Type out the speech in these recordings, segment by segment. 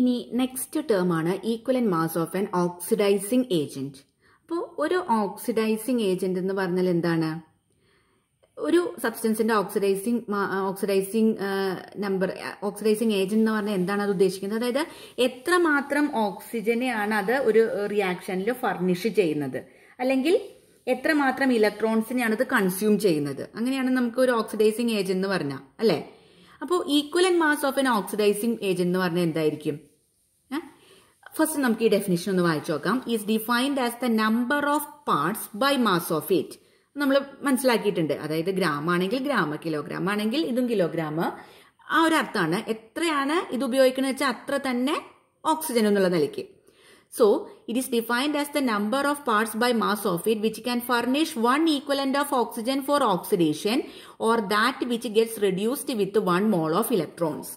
ഇനി next term ആണ് equivalent mass of an oxidising agent അപ്പോൾ ഒരു ഓക്സിഡൈസിങ് ഏജന്റ് എന്ന് പറഞ്ഞാൽ എന്താണ് ഒരു സബ്സ്റ്റൻസിന്റെ oxidising oxidising number oxidising agent എന്ന് പറഞ്ഞാൽ എന്താണ് അത് ഉദ്ദേശിക്കുന്നത് അതായത് എത്രമാത്രം ഓക്സിജനെയാണ് അത് ഒരു റിയാക്ഷനിൽ ഫർണിഷ് ചെയ്യുന്നത് അല്ലെങ്കിൽ എത്രമാത്രം ഇലക്ട്രോൺസിനെയാണ് അത് കൺസ്യൂം ചെയ്യുന്നത് അങ്ങനെയാണ് നമുക്ക് ഒരു ഓക്സിഡൈസിങ് ഏജന്റ് എന്ന് പറഞ്ഞാൽ അല്ലേ അപ്പോൾ and mass of an oxidising agent എന്ന് പറഞ്ഞാൽ എന്തായിരിക്കും ഫസ്റ്റ് നമുക്ക് ഈ ഡെഫിനേഷൻ ഒന്ന് വായിച്ചു നോക്കാം is defined as the number of parts by mass of it നമ്മൾ മനസ്സിലാക്കിയിട്ടുണ്ട് അതായത് ഗ്രാം ആണെങ്കിൽ ഗ്രാം കിലോഗ്രാം ആണെങ്കിൽ ഇതും കിലോഗ്രാം ആ ഒരു അർത്ഥമാണ് എത്രയാണ് ഇത് ഉപയോഗിക്കുന്നത് വെച്ചാൽ അത്ര തന്നെ ഓക്സിജൻ എന്നുള്ള നിലയ്ക്ക് So, it is defined as the number of parts by mass of it which can furnish one equivalent of oxygen for oxidation or that which gets reduced with one mole of electrons.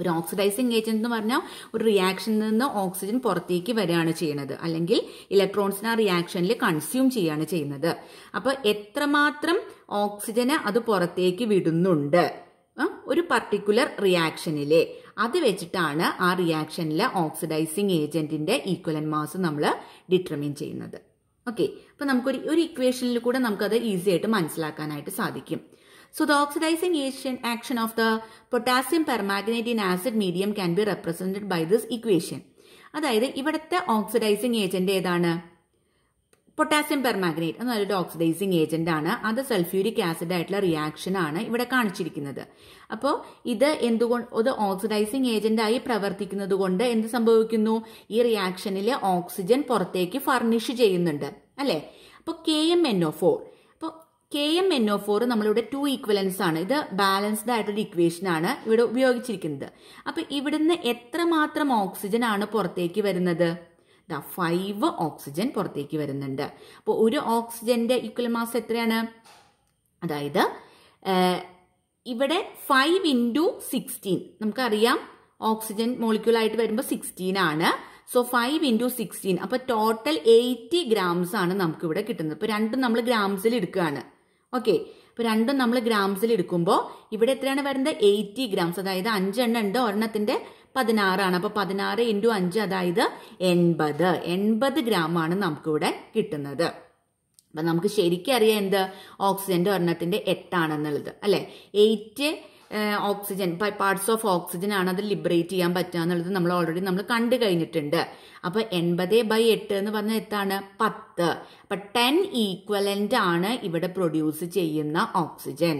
ഒരു oxidising agent എന്ന് പറഞ്ഞാൽ ഒരു റിയാക്ഷനിൽ നിന്ന് oxygen പുറത്തേക്ക് വരികയാണ് ചെയ്യുന്നത് അല്ലെങ്കിൽ ഇലക്ട്രോൺസിനെ ആ റിയാക്ഷനിൽ കൺസ്യൂം ചെയ്യുകയാണ് ചെയ്യുന്നത് അപ്പോൾ എത്രമാത്രം ഓക്സിജന് അത് പുറത്തേക്ക് വിടുന്നുണ്ട് ഒരു പർട്ടിക്കുലർ റിയാക്ഷനിലെ അത് വെച്ചിട്ടാണ് ആ റിയാക്ഷനിൽ ഓക്സിഡൈസിങ് ഏജൻറ്റിൻ്റെ ഈക്വലൻ മാസ് നമ്മൾ ഡിറ്റർമിൻ ചെയ്യുന്നത് ഓക്കെ അപ്പോൾ നമുക്കൊരു ഒരു ഇക്വേഷനിൽ കൂടെ നമുക്കത് ഈസി ആയിട്ട് മനസ്സിലാക്കാനായിട്ട് സാധിക്കും the oxidising Asian action of the potassium permanganate in acid medium can be represented by this equation. അതായത് ഇവിടുത്തെ ഓക്സിഡൈസിങ് ഏജന്റ് ഏതാണ് പൊട്ടാസ്യം പെർമാഗ്നേറ്റ് എന്ന ഒരു ഓക്സിഡൈസിങ് ഏജന്റ് ആണ് അത് സൾഫ്യൂരിക് ആസിഡ് ആയിട്ടുള്ള റിയാക്ഷൻ ആണ് ഇവിടെ കാണിച്ചിരിക്കുന്നത് അപ്പോൾ ഇത് എന്തുകൊണ്ട് ഇത് ഓക്സിഡൈസിങ് ഏജന്റായി പ്രവർത്തിക്കുന്നത് കൊണ്ട് എന്ത് സംഭവിക്കുന്നു ഈ റിയാക്ഷനിൽ ഓക്സിജൻ പുറത്തേക്ക് ഫർണിഷ് ചെയ്യുന്നുണ്ട് അല്ലേ അപ്പോൾ K M N O four അപ്പോൾ K M N O four നമ്മളിവിടെ ടു ഈക്വലൻസ് ആണ് ഇത് ബാലൻസ്ഡ് ആയിട്ടൊരു ഇക്വേഷൻ ആണ് ഇവിടെ ഉപയോഗിച്ചിരിക്കുന്നത് അപ്പോൾ ഇവിടുന്ന് എത്രമാത്രം ഓക്സിജൻ ആണ് പുറത്തേക്ക് വരുന്നത് ദാ ഫൈവ് ഓക്സിജൻ പുറത്തേക്ക് വരുന്നുണ്ട് അപ്പോൾ ഒരു ഓക്സിജൻ്റെ ഈക്വൽ മാസ് എത്രയാണ് അതായത് ഇവിടെ ഫൈവ് ഇൻറ്റു സിക്സ്റ്റീൻ നമുക്കറിയാം ഓക്സിജൻ മോളിക്യൂളായിട്ട് വരുമ്പോൾ സിക്സ്റ്റീൻ ആണ് സോ ഫൈവ് ഇൻറ്റു സിക്സ്റ്റീൻ അപ്പോൾ ടോട്ടൽ എയ്റ്റി ഗ്രാംസ് ആണ് നമുക്ക് ഇവിടെ കിട്ടുന്നത് ഇപ്പോൾ രണ്ടും നമ്മൾ ഗ്രാംസിൽ എടുക്കുകയാണ് ഓക്കെ ഇപ്പോൾ രണ്ടും നമ്മൾ ഗ്രാംസിൽ എടുക്കുമ്പോൾ ഇവിടെ എത്രയാണ് വരുന്നത് എയ്റ്റി ഗ്രാംസ് അതായത് അഞ്ചെണ്ണം ഉണ്ട് ഒരെണ്ണത്തിൻ്റെ പതിനാറാണ് അപ്പോൾ പതിനാറ് ഇൻറ്റു അഞ്ച് അതായത് എൺപത് എൺപത് ഗ്രാമാണ് നമുക്കിവിടെ കിട്ടുന്നത് അപ്പം നമുക്ക് ശരിക്കും അറിയാം എന്ത് ഓക്സിജൻ്റെ ഒരെണ്ണത്തിൻ്റെ എട്ടാണെന്നുള്ളത് അല്ലേ eight oxygen parts of oxygen ആണ് അത് ലിബറേറ്റ് ചെയ്യാൻ പറ്റുക എന്നുള്ളത് നമ്മൾ ഓൾറെഡി നമ്മൾ കണ്ടു കഴിഞ്ഞിട്ടുണ്ട് അപ്പോൾ എൺപത് ബൈ എട്ട് എന്ന് പറഞ്ഞാൽ എത്താണ് പത്ത് അപ്പം ടെൻ ഈക്വലൻ്റ് ആണ് ഇവിടെ പ്രൊഡ്യൂസ് ചെയ്യുന്ന ഓക്സിജൻ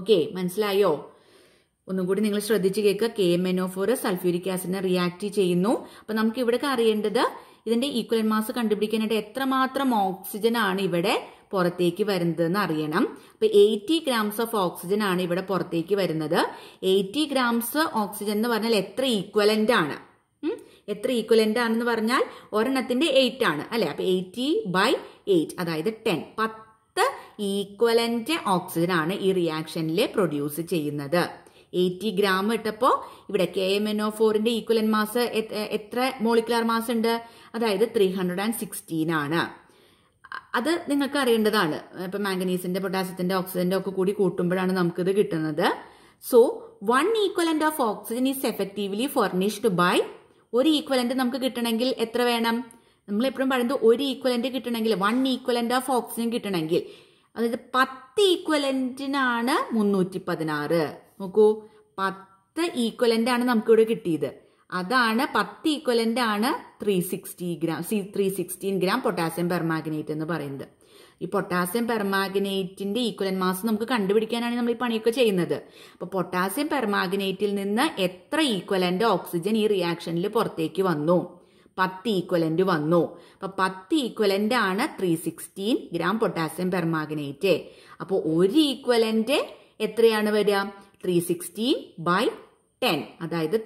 ഓക്കെ മനസ്സിലായോ ഒന്നും കൂടി നിങ്ങൾ ശ്രദ്ധിച്ച് കേൾക്കുക കെ എം ഫോർ സൾഫ്യൂരിക് ആസിഡിനെ റിയാക്ട് ചെയ്യുന്നു അപ്പൊ നമുക്ക് ഇവിടെ അറിയേണ്ടത് ഇതിന്റെ ഈക്വൽ മാസ് കണ്ടുപിടിക്കാനായിട്ട് എത്രമാത്രം ഓക്സിജൻ ആണ് ഇവിടെ പുറത്തേക്ക് വരുന്നത് എന്ന് അറിയണം അപ്പൊ എയ്റ്റി ഗ്രാംസ് ഓഫ് ഓക്സിജൻ ആണ് ഇവിടെ പുറത്തേക്ക് വരുന്നത് എയ്റ്റി ഗ്രാംസ് ഓക്സിജൻ എന്ന് പറഞ്ഞാൽ എത്ര ഈക്വലന്റ് ആണ് എത്ര ഈക്വലന്റ് ആണെന്ന് പറഞ്ഞാൽ ഒരെണ്ണത്തിന്റെ എയ്റ്റ് ആണ് അല്ലെ അപ്പൊ എയ്റ്റി ബൈ എയ്റ്റ് അതായത് ടെൻ പത്ത് ഈക്വലന്റ് ഓക്സിജൻ ആണ് ഈ റിയാക്ഷനിൽ പ്രൊഡ്യൂസ് ചെയ്യുന്നത് എയ്റ്റി ഗ്രാം ഇട്ടപ്പോൾ ഇവിടെ കെ എം എൻ ഒ ഫോറിന്റെ ഈക്വലൻ മാസ് എത്ര മോളിക്കുലാർ മാസ് ഉണ്ട് അതായത് ത്രീ ഹൺഡ്രഡ് ആൻഡ് സിക്സ്റ്റീൻ ആണ് അത് നിങ്ങൾക്ക് അറിയേണ്ടതാണ് ഇപ്പം മാംഗനീസിന്റെ പൊട്ടാസ്യത്തിന്റെ ഓക്സിജന്റെ ഒക്കെ കൂടി കൂട്ടുമ്പോഴാണ് നമുക്കിത് കിട്ടുന്നത് so one equivalent of oxygen is effectively furnished by ഒരു ഈക്വലന്റ് നമുക്ക് കിട്ടണമെങ്കിൽ എത്ര വേണം നമ്മൾ എപ്പോഴും പറയുന്നത് ഒരു ഈക്വലന്റ് കിട്ടണമെങ്കിൽ വൺ ഈക്വലന്റ് ഓഫ് ഓക്സിജൻ കിട്ടണമെങ്കിൽ അതായത് പത്ത് ഈക്വലന്റിനാണ് മുന്നൂറ്റി പതിനാറ് നോക്കൂ പത്ത് ഈക്വലന്റ് ആണ് നമുക്കിവിടെ കിട്ടിയത് അതാണ് പത്ത് ഈക്വലന്റ് ആണ് three sixty gram C three sixteen gram potassium permanganate എന്ന് പറയുന്നത് ഈ പൊട്ടാസ്യം പെർമാഗ്നേറ്റിന്റെ ഈക്വലൻ മാസ് നമുക്ക് കണ്ടുപിടിക്കാനാണ് നമ്മൾ ഈ പണിയൊക്കെ ചെയ്യുന്നത് അപ്പോൾ പൊട്ടാസ്യം പെർമാഗ്നേറ്റിൽ നിന്ന് എത്ര ഈക്വലന്റ് ഓക്സിജൻ ഈ റിയാക്ഷനിൽ പുറത്തേക്ക് വന്നു പത്ത് ഈക്വലന്റ് വന്നു അപ്പോൾ പത്ത് ഈക്വലന്റ് ആണ് three sixteen gram potassium permanganate അപ്പോൾ ഒരു ഈക്വലന്റ് എത്രയാണ് വരിക ത്രീ സിക്സ്റ്റീൻ ബൈ ടെൻ അതായത്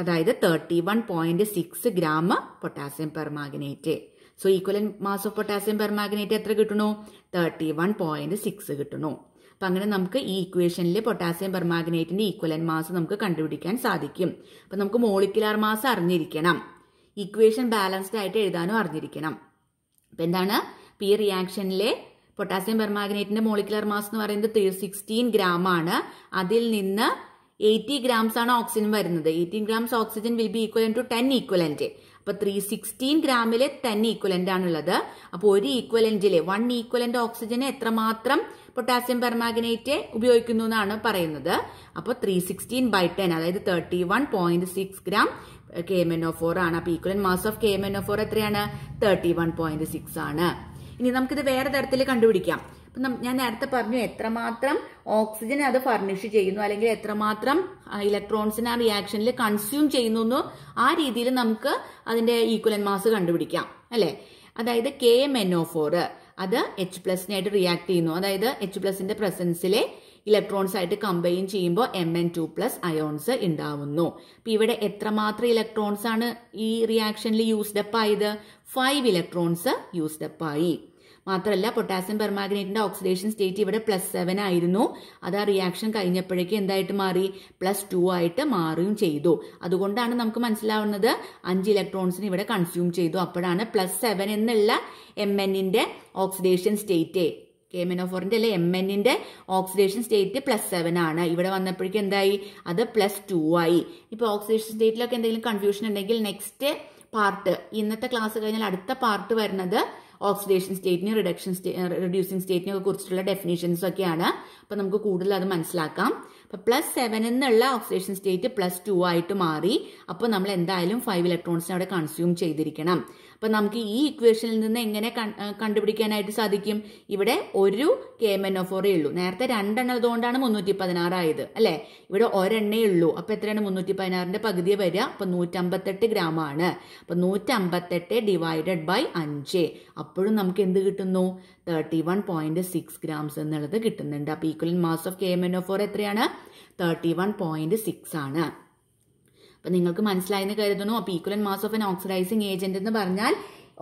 അതായത് thirty one point six gram potassium permanganate so equal mass of potassium permanganate എത്ര കിട്ടണോ തേർട്ടി വൺ പോയിന്റ് സിക്സ് കിട്ടണു അപ്പം അങ്ങനെ നമുക്ക് ഈ ഇക്വേഷനിൽ പൊട്ടാസ്യം പെർമാഗ്നേറ്റിന്റെ ഈക്വലൻ മാസ് നമുക്ക് കണ്ടുപിടിക്കാൻ സാധിക്കും അപ്പം നമുക്ക് മോളിക്കുലാർ മാസ് അറിഞ്ഞിരിക്കണം ഇക്വേഷൻ ബാലൻസ്ഡ് ആയിട്ട് എഴുതാനും അറിഞ്ഞിരിക്കണം അപ്പം എന്താണ് പി റിയാക്ഷനിലെ പൊട്ടാസ്യം പെർമാഗ്നേറ്റിന്റെ മോളിക്കുലർ മാസ് എന്ന് പറയുന്നത് സിക്സ്റ്റീൻ ഗ്രാം ആണ് അതിൽ നിന്ന് എയ്റ്റി ഗ്രാംസ് ആണ് ഓക്സിജൻ വരുന്നത് eighteen grams oxygen will be equal to ten equivalent അപ്പൊ ത്രീ സിക്സ്റ്റീൻ ഗ്രാമിലെ ടെൻ ഈക്വലന്റ് ആണുള്ളത് അപ്പോൾ ഒരു ഈക്വലന്റിലെ വൺ ഈക്വലന്റ് ഓക്സിജന് എത്രമാത്രം പൊട്ടാസ്യം പെർമാഗ്നേറ്റ് ഉപയോഗിക്കുന്നു എന്നാണ് പറയുന്നത് അപ്പോൾ ത്രീ സിക്സ്റ്റീൻ ബൈ ടെൻ അതായത് thirty one point six gram K M N O four ആണ് അപ്പോൾ equivalent mass of K M N O four എത്രയാണ് തേർട്ടി വൺ പോയിന്റ് സിക്സ് ആണ് ഇനി നമുക്കിത് വേറെ തരത്തിൽ കണ്ടുപിടിക്കാം അപ്പം ഞാൻ നേരത്തെ പറഞ്ഞു എത്രമാത്രം ഓക്സിജൻ അത് ഫർണിഷ് ചെയ്യുന്നു അല്ലെങ്കിൽ എത്രമാത്രം ഇലക്ട്രോൺസിനെ ആ റിയാക്ഷനിൽ കൺസ്യൂം ചെയ്യുന്നു ആ രീതിയിൽ നമുക്ക് അതിന്റെ ഈക്വൽ മാസ് കണ്ടുപിടിക്കാം അല്ലേ അതായത് K M N O four അത് എച്ച് പ്ലസിനായിട്ട് റിയാക്ട് ചെയ്യുന്നു അതായത് എച്ച് പ്ലസിന്റെ പ്രസൻസിലെ ഇലക്ട്രോൺസ് ആയിട്ട് കമ്പൈൻ ചെയ്യുമ്പോൾ M N two plus ions ഉണ്ടാവുന്നു അപ്പം ഇവിടെ എത്രമാത്രം ഇലക്ട്രോൺസ് ആണ് ഈ റിയാക്ഷനിൽ യൂസ്ഡ് അപ്പ് ആയത് ഫൈവ് ഇലക്ട്രോൺസ് യൂസ്ഡ് അപ്പ് ആയി മാത്രമല്ല പൊട്ടാസ്യം പെർമാഗ്നേറ്റിന്റെ ഓക്സിഡേഷൻ സ്റ്റേറ്റ് ഇവിടെ പ്ലസ് സെവൻ ആയിരുന്നു അത് ആ റിയാക്ഷൻ കഴിഞ്ഞപ്പോഴേക്കും എന്തായിട്ട് മാറി പ്ലസ് ടു ആയിട്ട് മാറുകയും ചെയ്തു അതുകൊണ്ടാണ് നമുക്ക് മനസ്സിലാവുന്നത് അഞ്ച് ഇലക്ട്രോൺസിന് ഇവിടെ കൺസ്യൂം ചെയ്തു അപ്പോഴാണ് പ്ലസ് സെവൻ എന്നുള്ള എം എന്നിന്റെ ഓക്സിഡേഷൻ സ്റ്റേറ്റ് കേമനോഫോറിന്റെ അല്ലെ എം എന്നിന്റെ ഓക്സിഡേഷൻ സ്റ്റേറ്റ് പ്ലസ് സെവൻ ആണ് ഇവിടെ വന്നപ്പോഴേക്കും എന്തായി അത് പ്ലസ് ടു ആയി ഇപ്പൊ ഓക്സിഡേഷൻ സ്റ്റേറ്റിലൊക്കെ എന്തെങ്കിലും കൺഫ്യൂഷൻ ഉണ്ടെങ്കിൽ നെക്സ്റ്റ് പാർട്ട് ഇന്നത്തെ ക്ലാസ് കഴിഞ്ഞാൽ അടുത്ത പാർട്ട് വരുന്നത് ഓക്സിഡേഷൻ സ്റ്റേറ്റിനും റിഡക്ഷൻ റിഡ്യൂസിങ് സ്റ്റേറ്റിനെ കുറിച്ചിട്ടുള്ള ഡെഫിനേഷൻസ് ഒക്കെയാണ് അപ്പം നമുക്ക് കൂടുതൽ അത് മനസ്സിലാക്കാം അപ്പം പ്ലസ് സെവൻ എന്നുള്ള ഓക്സിഡേഷൻ സ്റ്റേറ്റ് പ്ലസ് ടു ആയിട്ട് മാറി അപ്പോൾ നമ്മൾ എന്തായാലും ഫൈവ് ഇലക്ട്രോൺസിനെ അവിടെ കൺസ്യൂം ചെയ്തിരിക്കണം അപ്പം നമുക്ക് ഈ ഇക്വേഷനിൽ നിന്ന് എങ്ങനെ കണ്ടുപിടിക്കാനായിട്ട് സാധിക്കും ഇവിടെ ഒരു കെ എം എൻ ഒ ഫോറേ ഉള്ളൂ നേരത്തെ രണ്ടെണ്ണം അതുകൊണ്ടാണ് മുന്നൂറ്റി പതിനാറായത് അല്ലേ ഇവിടെ ഒരെണ്ണേ ഉള്ളൂ അപ്പം എത്രയാണ് മുന്നൂറ്റി പതിനാറിൻ്റെ പകുതി വരിക അപ്പം നൂറ്റമ്പത്തെട്ട് ഗ്രാമാണ് അപ്പം നൂറ്റമ്പത്തെട്ട് ഡിവൈഡഡ് ബൈ അഞ്ച് അപ്പോഴും നമുക്ക് എന്ത് കിട്ടുന്നു thirty one point six grams എന്നുള്ളത് കിട്ടുന്നുണ്ട് അപ്പം equal mass of K M N O four എത്രയാണ് തേർട്ടി വൺ പോയിന്റ് സിക്സ് ആണ് അപ്പൊ നിങ്ങൾക്ക് മനസ്സിലായെന്ന് കരുതുന്നു അപ്പോൾ equal mass of an oxidising agent എന്ന് പറഞ്ഞാൽ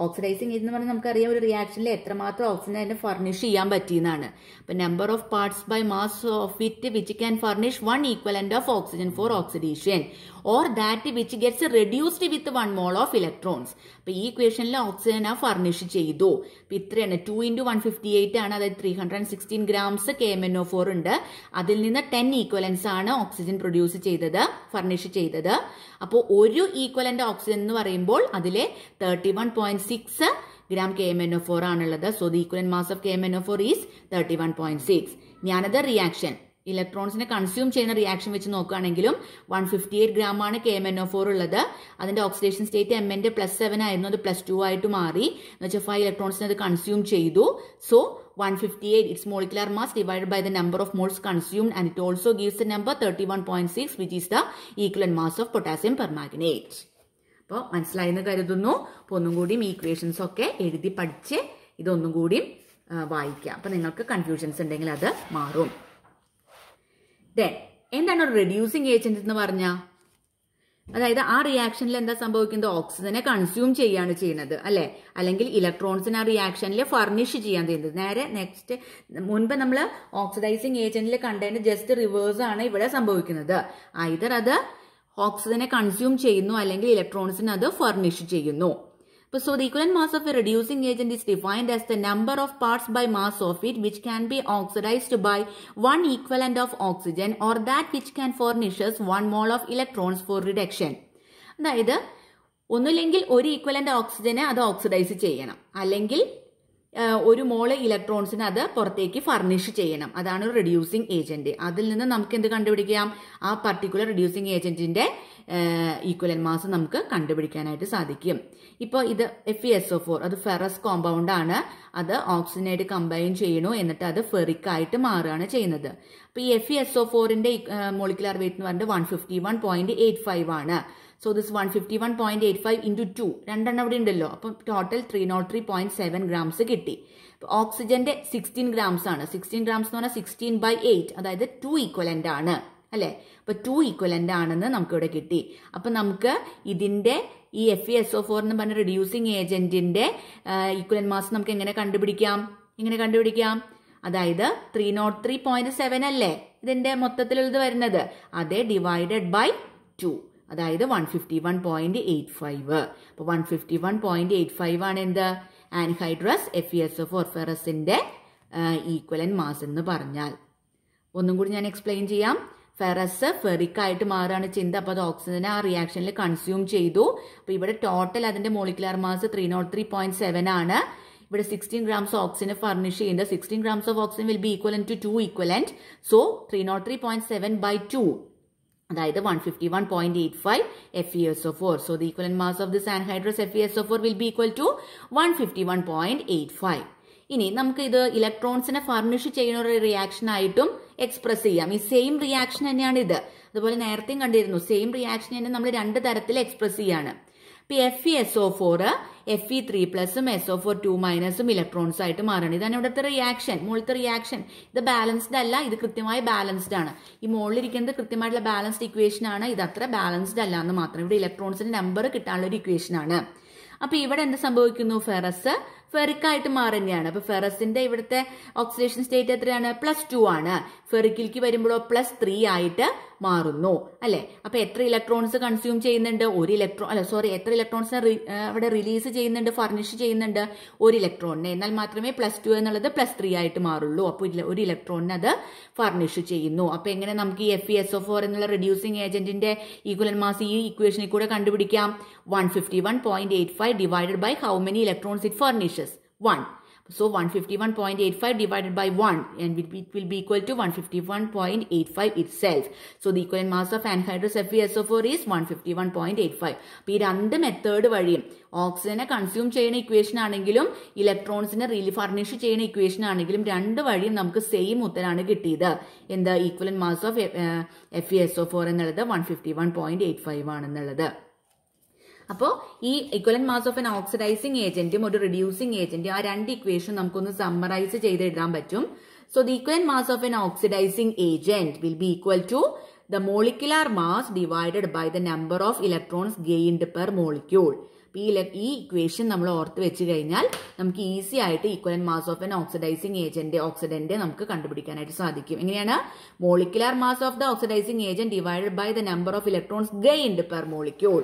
ഓക്സിഡൈസിങ് എന്ന് പറഞ്ഞാൽ നമുക്കറിയാം ഒരു റിയാക്ഷനിൽ എത്രമാത്രം ഓക്സിജൻ അതിനെ ഫർണിഷ് ചെയ്യാൻ പറ്റിയെന്നാണ് അപ്പം number of parts by mass of it which can furnish one equivalent of oxygen for oxidation or that which gets reduced with one mole of electrons അപ്പൊ ഈ ഇക്വേഷനിൽ ഓക്സിജൻ ആ ഫർണിഷ് ചെയ്തു അപ്പൊ ഇത്രയാണ് two into one fifty eight ആണ് അതായത് three hundred sixteen grams K M N O four ഉണ്ട് അതിൽ നിന്ന് ടെൻ ഈക്വലൻസ് ആണ് ഓക്സിജൻ പ്രൊഡ്യൂസ് ചെയ്തത് ഫർണിഷ് ചെയ്തത് അപ്പോൾ ഒരു ഈക്വലന്റ് ഓക്സിജൻ എന്ന് പറയുമ്പോൾ അതിലെ thirty one point six gram K M N O four ആണുള്ളത് so the equivalent mass of K M N O four is thirty one point six ഞാനത് റിയാക്ഷൻ ഇലക്ട്രോൺസിനെ കൺസ്യൂം ചെയ്യുന്ന റിയാക്ഷൻ വെച്ച് നോക്കുകയാണെങ്കിലും വൺ ഫിഫ്റ്റി എയ്റ്റ് ഗ്രാം ആണ് K M N O four ഉള്ളത് അതിന്റെ oxidation state M എൻ്റെ പ്ലസ് സെവൻ ആയിരുന്നു അത് പ്ലസ് ടു ആയിട്ട് മാറി എന്ന് വെച്ചാൽ ഫൈവ് ഇലക്ട്രോൺസിനെ അത് കൺസ്യൂം ചെയ്തു so 158 its molecular mass divided by the number of moles consumed and it also gives the number 31.6 which is the equivalent mass of potassium permanganate. അപ്പോൾ മനസ്സിലായെന്ന് കരുതുന്നു അപ്പോൾ ഒന്നും കൂടിയും ഈക്വേഷൻസ് ഒക്കെ എഴുതി പഠിച്ച് ഇതൊന്നും കൂടിയും വായിക്കാം അപ്പം നിങ്ങൾക്ക് കൺഫ്യൂഷൻസ് ഉണ്ടെങ്കിൽ അത് മാറും ദെൻ എന്താണ് റെഡ്യൂസിങ് ഏജൻറ് എന്ന് പറഞ്ഞാൽ അതായത് ആ റിയാക്ഷനിൽ എന്താ സംഭവിക്കുന്നത് ഓക്സിജനെ കൺസ്യൂം ചെയ്യാണ് ചെയ്യുന്നത് അല്ലെ അല്ലെങ്കിൽ ഇലക്ട്രോൺസിനെ ആ റിയാക്ഷനിൽ ഫർണിഷ് ചെയ്യാൻ ചെയ്യുന്നത് നേരെ നെക്സ്റ്റ് മുൻപ് നമ്മൾ ഓക്സിഡൈസിങ് ഏജന്റിൽ കണ്ടതിന് ജസ്റ്റ് റിവേഴ്സ് ആണ് ഇവിടെ സംഭവിക്കുന്നത് ഐതർ അത് ഓക്സിജനെ കൺസ്യൂം ചെയ്യുന്നു അല്ലെങ്കിൽ ഇലക്ട്രോൺസിനെ അത് ഫർണിഷ് ചെയ്യുന്നു So the equivalent mass of a reducing agent is defined as the number of parts by mass of it which can be oxidized by one equivalent of oxygen or that which can furnishes one mole of electrons for reduction. അതായത് ഒന്നുമില്ലെങ്കിൽ ഒരു equivalent ഓക്സിജനെ അത് oxidise ചെയ്യണം അല്ലെങ്കിൽ ഒരു മോള് ഇലക്ട്രോൺസിന് അത് പുറത്തേക്ക് ഫർണിഷ് ചെയ്യണം അതാണ് ഒരു റെഡ്യൂസിങ് ഏജന്റ് അതിൽ നിന്ന് നമുക്ക് എന്ത് കണ്ടുപിടിക്കാം ആ പർട്ടിക്കുലർ റെഡ്യൂസിങ് ഏജന്റിന്റെ ഈക്വൽ മാസ് നമുക്ക് കണ്ടുപിടിക്കാനായിട്ട് സാധിക്കും ഇപ്പോൾ ഇത് എഫ് എസ് ഒ ഫോർ അത് ഫെറസ് കോമ്പൗണ്ട് ആണ് അത് ഓക്സിജനായിട്ട് കമ്പൈൻ ചെയ്യണു എന്നിട്ട് അത് ഫെറിക്കായിട്ട് മാറുകയാണ് ചെയ്യുന്നത് അപ്പോൾ ഈ എഫ് എസ് ഒ ഫോറിന്റെ മോളിക്കുലർ വെയിറ്റ് എന്ന് പറഞ്ഞിട്ട് one fifty one point eight five ആണ് so this one fifty one point eight five into two രണ്ടെണ്ണം അവിടെ ഉണ്ടല്ലോ അപ്പം total three nought three point seven grams കിട്ടി ഓക്സിജന്റെ സിക്സ്റ്റീൻ ഗ്രാംസ് ആണ് സിക്സ്റ്റീൻ ഗ്രാംസ് എന്ന് പറഞ്ഞാൽ സിക്സ്റ്റീൻ ബൈ എയ്റ്റ് അതായത് ടു ഈക്വലൻ്റ് ആണ് അല്ലെ അപ്പോൾ ടു ഈക്വലൻ്റ് ആണെന്ന് നമുക്കിവിടെ കിട്ടി അപ്പം നമുക്ക് ഇതിന്റെ ഈ F E S O four എന്ന് പറഞ്ഞ റിഡ്യൂസിങ് ഏജന്റിന്റെ ഈക്വലൻ മാസ് നമുക്ക് എങ്ങനെ കണ്ടുപിടിക്കാം എങ്ങനെ കണ്ടുപിടിക്കാം അതായത് three nought three point seven അല്ലേ ഇതിന്റെ മൊത്തത്തിലുള്ളത് വരുന്നത് അതെ ഡിവൈഡഡ് ബൈ ടു അതായത് one fifty one point eight five അപ്പോൾ one fifty one point eight five ആണ് എന്ത് anhydrous F E S F ഓർഫെറസിൻ്റെ ഈക്വലൻ മാസ് എന്ന് പറഞ്ഞാൽ ഒന്നും കൂടി ഞാൻ എക്സ്പ്ലെയിൻ ചെയ്യാം ഫെറസ് ഫെറിക്കായിട്ട് മാറുകയാണ് ചിന്ത അപ്പോൾ അത് ഓക്സിജനെ ആ റിയാക്ഷനിൽ കൺസ്യൂം ചെയ്തു അപ്പോൾ ഇവിടെ ടോട്ടൽ അതിൻ്റെ molecular mass three nought three point seven ആണ് ഇവിടെ സിക്സ്റ്റീൻ ഗ്രാംസ് ഓക്സിജൻ ഫർണിഷ് ചെയ്യുന്നത് sixteen grams of oxygen will be equal to two equivalent so three nought three point seven by two അതായത് one fifty one point eight five F E S O four so the equal mass of this anhydrous F E S O four will be equal to one fifty one point eight five ഇനി നമുക്ക് ഇത് ഇലക്ട്രോൺസിനെ furnish ചെയ്യുന്ന ഒരു reaction ആയിട്ടും express ചെയ്യാം ഈ same reaction തന്നെയാണ് ഇത് അതുപോലെ നേരത്തെയും കണ്ടിരുന്നു സെയിം റിയാക്ഷൻ തന്നെ നമ്മൾ രണ്ട് തരത്തിൽ എക്സ്പ്രസ് ചെയ്യാണ് ഇപ്പോൾ F E S O four F E three പ്ലസും എസ് ഒ ഫോർ ടു മൈനസും ഇലക്ട്രോൺസ് ആയിട്ട് മാറണം ഇതാണ് ഇവിടുത്തെ റിയാക്ഷൻ മുകളിലത്തെ റിയാക്ഷൻ ഇത് ബാലൻസ്ഡ് അല്ല ഇത് കൃത്യമായി ബാലൻസ്ഡ് ആണ് ഈ മുകളിലിരിക്കുന്നത് കൃത്യമായിട്ടുള്ള ബാലൻസ്ഡ് ഇക്വേഷൻ ആണ് ഇത് അത്ര ബാലൻസ്ഡ് അല്ല എന്ന് മാത്രം ഇവിടെ ഇലക്ട്രോൺസിന്റെ നമ്പർ കിട്ടാനുള്ള ഒരു ഇക്വേഷൻ ആണ് അപ്പോൾ ഇവിടെ എന്ത് സംഭവിക്കുന്നു ഫെറസ് ഫെറിക്കായിട്ട് മാറുന്നതാണ് അപ്പോൾ ഫെറസിന്റെ ഇവിടുത്തെ ഓക്സിഡേഷൻ സ്റ്റേറ്റ് എത്രയാണ് പ്ലസ് ടു ആണ് ഫെറിക്കിലേക്ക് വരുമ്പോഴോ പ്ലസ് ത്രീ ആയിട്ട് മാറുന്നു അല്ലെ അപ്പൊ എത്ര ഇലക്ട്രോൺസ് കൺസ്യൂം ചെയ്യുന്നുണ്ട് ഒരു ഇലക്ട്രോൺ അല്ല സോറി എത്ര ഇലക്ട്രോൺസ് അവിടെ റിലീസ് ചെയ്യുന്നുണ്ട് ഫർണിഷ് ചെയ്യുന്നുണ്ട് ഒരു ഇലക്ട്രോണിന് എന്നാൽ മാത്രമേ പ്ലസ് ടു എന്നുള്ളത് പ്ലസ് ത്രീ ആയിട്ട് മാറുള്ളൂ അപ്പോൾ ഒരു ഇലക്ട്രോണിന് അത് ഫർണിഷ് ചെയ്യുന്നു അപ്പൊ എങ്ങനെ നമുക്ക് ഈ എഫ് എസ് ഒ ഫോർ എന്നുള്ള റെഡ്യൂസിങ് ഏജന്റിന്റെ ഈക്വൽ മാസ് ഈ ഇക്വേഷനിൽ കൂടെ കണ്ടുപിടിക്കാം one fifty one point eight five divided by how many electrons it furnish 1. So 151.85 divided by 1 and it will be equal to 151.85 itself. So the equivalent mass of anhydrous FeSO4 is 151.85. അപ്പോൾ ഈ രണ്ട് method വഴിയും ഓക്സിജനെ consume ചെയ്യുന്ന equation ആണെങ്കിലും ഇലക്ട്രോൺസിനെ really furnish ചെയ്യുന്ന equation ആണെങ്കിലും രണ്ട് വഴിയും നമുക്ക് സെയിം ഉത്തരമാണ് കിട്ടിയത് എന്ത് equivalent mass of F E S O four എന്നുള്ളത് one fifty one point eight five ആണെന്നുള്ളത് അപ്പോൾ ഈ equivalent mass of an oxidising ഏജന്റും ഒരു റിഡ്യൂസിങ് ഏജന്റും ആ രണ്ട് ഇക്വേഷൻ നമുക്കൊന്ന് സമ്മറൈസ് ചെയ്ത് എഴുതാൻ പറ്റും so the equivalent mass of an oxidising agent will be equal to the molecular mass divided by the number of electrons gained per molecule ഈ equation നമ്മൾ ഓർത്ത് വെച്ച് കഴിഞ്ഞാൽ നമുക്ക് ഈസി ആയിട്ട് equivalent mass of an oxidising agent oxidant നമുക്ക് കണ്ടുപിടിക്കാനായിട്ട് സാധിക്കും എങ്ങനെയാണ് molecular mass of the oxidising agent divided by the number of electrons gained per molecule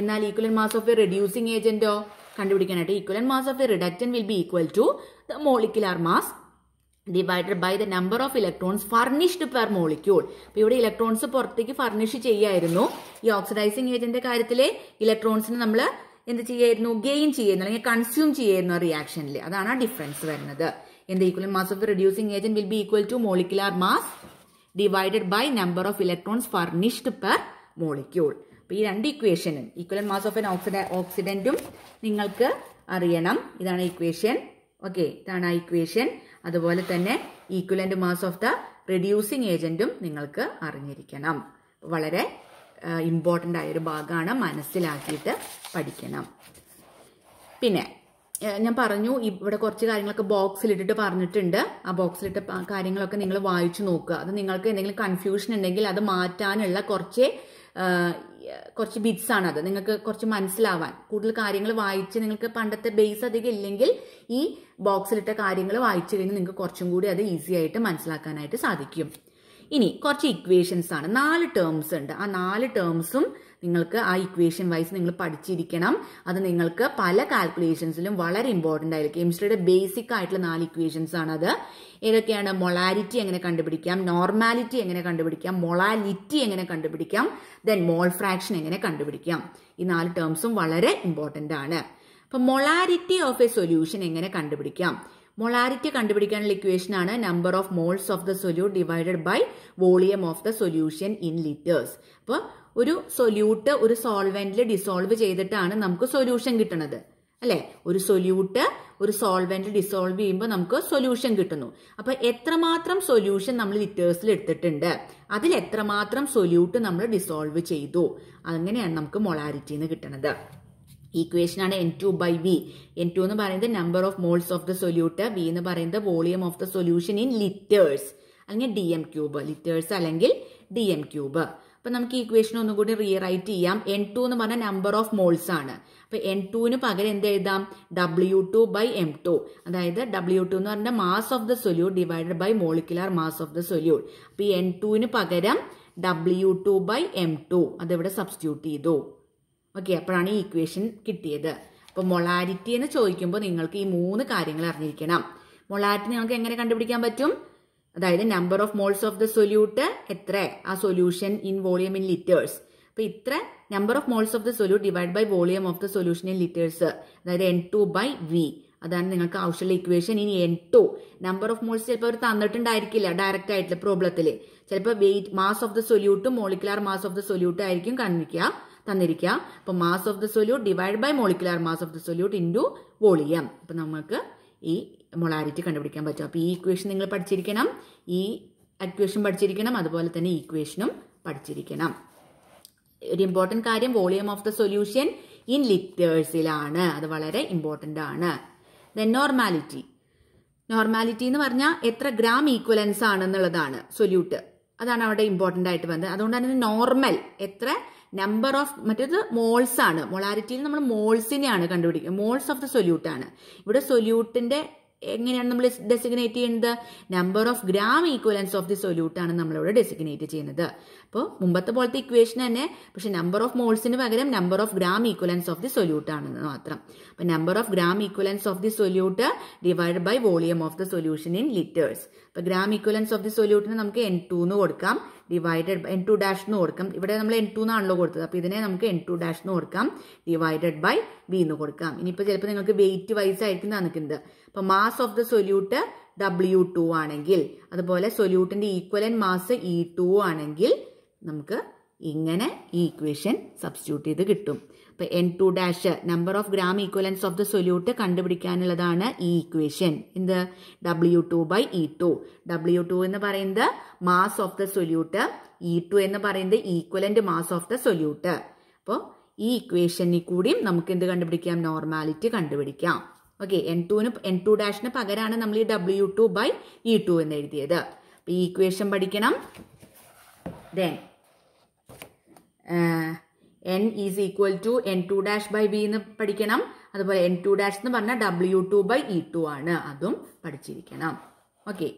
എന്നാൽ equal mass of a reducing ഏജന്റോ കണ്ടുപിടിക്കാനായിട്ട് equal mass of a reductant will be equal to the molecular mass divided by the number of electrons furnished per molecule അപ്പോൾ ഇവിടെ electrons പുറത്തേക്ക് furnish ചെയ്യായിരുന്നു ഈ oxidising ഏജന്റിന്റെ കാര്യത്തില് ഇലക്ട്രോൺസിന് നമ്മൾ എന്ത് ചെയ്യായിരുന്നു ഗെയിൻ ചെയ്യുന്നു അല്ലെങ്കിൽ കൺസ്യൂം ചെയ്യുന്ന റിയാക്ഷനിൽ അതാണ് ആ ഡിഫറൻസ് വരുന്നത് എന്ത് equal mass of reducing agent will be equal to molecular mass divided by number of electrons furnished per molecule അപ്പോൾ ഈ രണ്ട് ഇക്വേഷനും ഈക്വൽ മാസ് ഓഫ് എൻ ഓക്സിഡ ഓക്സിഡൻറ്റും നിങ്ങൾക്ക് അറിയണം ഇതാണ് ഇക്വേഷൻ ഓക്കെ ഇതാണ് ആ ഇക്വേഷൻ അതുപോലെ തന്നെ equivalent mass of the reducing ഏജൻറ്റും നിങ്ങൾക്ക് അറിഞ്ഞിരിക്കണം വളരെ ഇമ്പോർട്ടൻ്റ് ആയൊരു ഭാഗമാണ് മനസ്സിലാക്കിയിട്ട് പഠിക്കണം പിന്നെ ഞാൻ പറഞ്ഞു ഇവിടെ കുറച്ച് കാര്യങ്ങളൊക്കെ ബോക്സിലിട്ടിട്ട് പറഞ്ഞിട്ടുണ്ട് ആ ബോക്സിലിട്ട കാര്യങ്ങളൊക്കെ നിങ്ങൾ വായിച്ചു നോക്കുക അത് നിങ്ങൾക്ക് എന്തെങ്കിലും കൺഫ്യൂഷൻ ഉണ്ടെങ്കിൽ അത് മാറ്റാനുള്ള കുറച്ച് കുറച്ച് ബിറ്റ്സ് അത് നിങ്ങൾക്ക് കുറച്ച് മനസ്സിലാവാൻ കൂടുതൽ കാര്യങ്ങൾ വായിച്ച് നിങ്ങൾക്ക് പണ്ടത്തെ ബേസ് അധികം ഇല്ലെങ്കിൽ ഈ ബോക്സിലിട്ട കാര്യങ്ങൾ വായിച്ചു കഴിഞ്ഞാൽ നിങ്ങൾക്ക് കുറച്ചും കൂടി അത് ഈസി ആയിട്ട് മനസ്സിലാക്കാനായിട്ട് സാധിക്കും ഇനി കുറച്ച് ഇക്വേഷൻസ് ആണ് നാല് ടേംസ് ഉണ്ട് ആ നാല് ടേംസും നിങ്ങൾക്ക് ആ ഇക്വേഷൻ വൈസ് നിങ്ങൾ പഠിച്ചിരിക്കണം അത് നിങ്ങൾക്ക് പല കാൽക്കുലേഷൻസിലും വളരെ ഇമ്പോർട്ടൻ്റ് ആയിരിക്കും കെമിസ്ട്രിയുടെ ബേസിക് ആയിട്ടുള്ള നാല് ഇക്വേഷൻസ് ആണത് ഏതൊക്കെയാണ് മൊളാലിറ്റി എങ്ങനെ കണ്ടുപിടിക്കാം നോർമാലിറ്റി എങ്ങനെ കണ്ടുപിടിക്കാം മൊളാലിറ്റി എങ്ങനെ കണ്ടുപിടിക്കാം ദെൻ മോൾ ഫ്രാക്ഷൻ എങ്ങനെ കണ്ടുപിടിക്കാം ഈ നാല് ടേംസും വളരെ ഇമ്പോർട്ടൻ്റ് ആണ് അപ്പം മൊളാലിറ്റി ഓഫ് എ സൊല്യൂഷൻ എങ്ങനെ കണ്ടുപിടിക്കാം മൊളാരിറ്റി കണ്ടുപിടിക്കാനുള്ള ഇക്വേഷൻ ആണ് number of moles of the solute divided by volume of the solution in litres അപ്പോൾ ഒരു സൊല്യൂട്ട് ഒരു സോൾവെന്റിൽ ഡിസോൾവ് ചെയ്തിട്ടാണ് നമുക്ക് സൊല്യൂഷൻ കിട്ടുന്നത് അല്ലെ ഒരു സൊല്യൂട്ട് ഒരു സോൾവെന്റിൽ ഡിസോൾവ് ചെയ്യുമ്പോൾ നമുക്ക് സൊല്യൂഷൻ കിട്ടുന്നു അപ്പൊ എത്രമാത്രം സൊല്യൂഷൻ നമ്മൾ ലിറ്റേഴ്സിൽ എടുത്തിട്ടുണ്ട് അതിൽ എത്രമാത്രം സൊല്യൂട്ട് നമ്മൾ ഡിസോൾവ് ചെയ്തു അങ്ങനെയാണ് നമുക്ക് എന്ന് കിട്ടുന്നത് ഈക്വേഷനാണ് N two by V N two എന്ന് പറയുന്നത് number of moles of the solute V എന്ന് പറയുന്നത് volume of the solution in litres അല്ലെങ്കിൽ ഡി എം ക്യൂബ് ലിറ്റേഴ്സ് അല്ലെങ്കിൽ ഡി എം ക്യൂബ് അപ്പൊ നമുക്ക് ഈ ഒന്നും കൂടി റീറൈറ്റ് ചെയ്യാം എൻ ടു എന്ന് പറഞ്ഞ നമ്പർ ഓഫ് മോൾസ് ആണ് അപ്പൊ എൻ ടുവിന് പകരം എന്ത് എഴുതാം W two by M two അതായത് ഡബ്ല്യു ടു എന്ന് പറഞ്ഞ mass of the solute divided by molecular mass of the solute അപ്പൊ ഈ എൻ ടുവിന് പകരം W two by M two അതിവിടെ സബ്സ്റ്റിറ്റ്യൂട്ട് ചെയ്തു ഓക്കെ അപ്പോഴാണ് ഈ ഇക്വേഷൻ കിട്ടിയത് അപ്പോൾ മൊളാരിറ്റി എന്ന് ചോദിക്കുമ്പോൾ നിങ്ങൾക്ക് ഈ മൂന്ന് കാര്യങ്ങൾ അറിഞ്ഞിരിക്കണം മൊളാരിറ്റി നിങ്ങൾക്ക് എങ്ങനെ കണ്ടുപിടിക്കാൻ പറ്റും അതായത് number of moles of the solute എത്ര ആ solution in volume in litres അപ്പൊ ഇത്ര number of moles of the solute divide by volume of the solution in litres അതായത് എൻ ടു ബൈ വി അതാണ് നിങ്ങൾക്ക് ആവശ്യമുള്ള ഇക്വേഷൻ ഇനി N two number of moles ചിലപ്പോൾ അവർ തന്നിട്ടുണ്ടായിരിക്കില്ല ഡയറക്റ്റ് ആയിട്ടുള്ള പ്രോബ്ലത്തിൽ ചിലപ്പോൾ വെയിറ്റ് മാസ് ഓഫ് ദ സൊല്യൂട്ടും മോളിക്കുലാർ മാസ് ഓഫ് ദ സൊല്യൂട്ടും ആയിരിക്കും കണ്ടിരിക്കുക തന്നിരിക്കുക അപ്പോൾ mass of the solute divide by molecular mass of the solute into volume അപ്പം നമുക്ക് ഈ മൊളാരിറ്റി കണ്ടുപിടിക്കാൻ പറ്റും അപ്പോൾ ഈ ഇക്വേഷൻ നിങ്ങൾ പഠിച്ചിരിക്കണം ഈ അക്വേഷൻ പഠിച്ചിരിക്കണം അതുപോലെ തന്നെ ഈക്വേഷനും പഠിച്ചിരിക്കണം ഒരു ഇമ്പോർട്ടൻറ്റ് കാര്യം volume of the solution in ലിറ്റേഴ്സിലാണ് അത് വളരെ ഇമ്പോർട്ടൻ്റ് ആണ് ദെൻ നോർമാലിറ്റി നോർമാലിറ്റി എന്ന് പറഞ്ഞാൽ എത്ര ഗ്രാം ഈക്വലൻസ് ആണെന്നുള്ളതാണ് സൊല്യൂട്ട് അതാണ് അവിടെ ഇമ്പോർട്ടൻ്റ് ആയിട്ട് വന്നത് അതുകൊണ്ട് തന്നെ നോർമൽ എത്ര നമ്പർ ഓഫ് മറ്റേത് മോൾസ് ആണ് മൊളാരിറ്റിയിൽ നമ്മൾ മോൾസിനെയാണ് കണ്ടുപിടിക്കുക മോൾസ് ഓഫ് ദ സൊല്യൂട്ടാണ് ഇവിടെ സൊല്യൂട്ടിൻ്റെ എങ്ങനെയാണ് നമ്മൾ ഡെസിഗ്നേറ്റ് ചെയ്യുന്നത് number of gram equivalents of the solute ആണ് നമ്മളിവിടെ ഡെസിഗ്നേറ്റ് ചെയ്യുന്നത് അപ്പോൾ മുമ്പത്തെ പോലത്തെ ഇക്വേഷൻ തന്നെ പക്ഷെ നമ്പർ ഓഫ് മോൾസിന് പകരം number of gram equivalents of the solute ആണെന്ന് മാത്രം അപ്പോൾ number of gram equivalents of the solute divide by volume of the solution in litres അപ്പോൾ ഗ്രാം ഈക്വലൻസ് ഓഫ് ദി സൊല്യൂട്ടിന് നമുക്ക് എൻ ടു എന്ന് കൊടുക്കാം ഡിവൈഡഡ് എൻ ടു ഡാഷ് എന്ന് കൊടുക്കാം ഇവിടെ നമ്മൾ എൻ ടു എന്നാണല്ലോ കൊടുത്തത് അപ്പോൾ ഇതിനെ നമുക്ക് എൻ ടു ഡാഷ് എന്ന് കൊടുക്കാം ഡിവൈഡഡ് ബൈ ബി എന്ന് കൊടുക്കാം ഇനിയിപ്പോൾ ചിലപ്പോൾ നിങ്ങൾക്ക് വെയിറ്റ് വൈസ് ആയിരിക്കും തന്നിക്കുന്നത് ഇപ്പൊ mass of the solute W two ആണെങ്കിൽ അതുപോലെ സൊല്യൂട്ടിന്റെ ഈക്വലൻ മാസ് ഇ ടു ആണെങ്കിൽ നമുക്ക് ഇങ്ങനെ ഈ ഇക്വേഷൻ സബ്സ്റ്റിറ്റ്യൂട്ട് ചെയ്ത് കിട്ടും ഇപ്പൊ N two dash number of gram equivalents of the solute കണ്ടുപിടിക്കാനുള്ളതാണ് ഈ ഇക്വേഷൻ എന്ത് W two by E two W two എന്ന് പറയുന്നത് mass of the solute E two എന്ന് പറയുന്നത് equivalent mass of the solute അപ്പോൾ ഈ ഇക്വേഷനിൽ കൂടിയും നമുക്ക് എന്ത് കണ്ടുപിടിക്കാം നോർമാലിറ്റി കണ്ടുപിടിക്കാം ഓക്കെ എൻ ടുവിന് എൻ ടു ഡാഷിന് പകരമാണ് നമ്മൾ ഈ W two by E two എന്ന് എഴുതിയത് അപ്പം ഈ ഇക്വേഷൻ പഠിക്കണം then N is equal to N two dash by B എന്ന് പഠിക്കണം അതുപോലെ എൻ ടു ഡാഷ് എന്ന് പറഞ്ഞാൽ W two by E two ആണ് അതും പഠിച്ചിരിക്കണം ഓക്കെ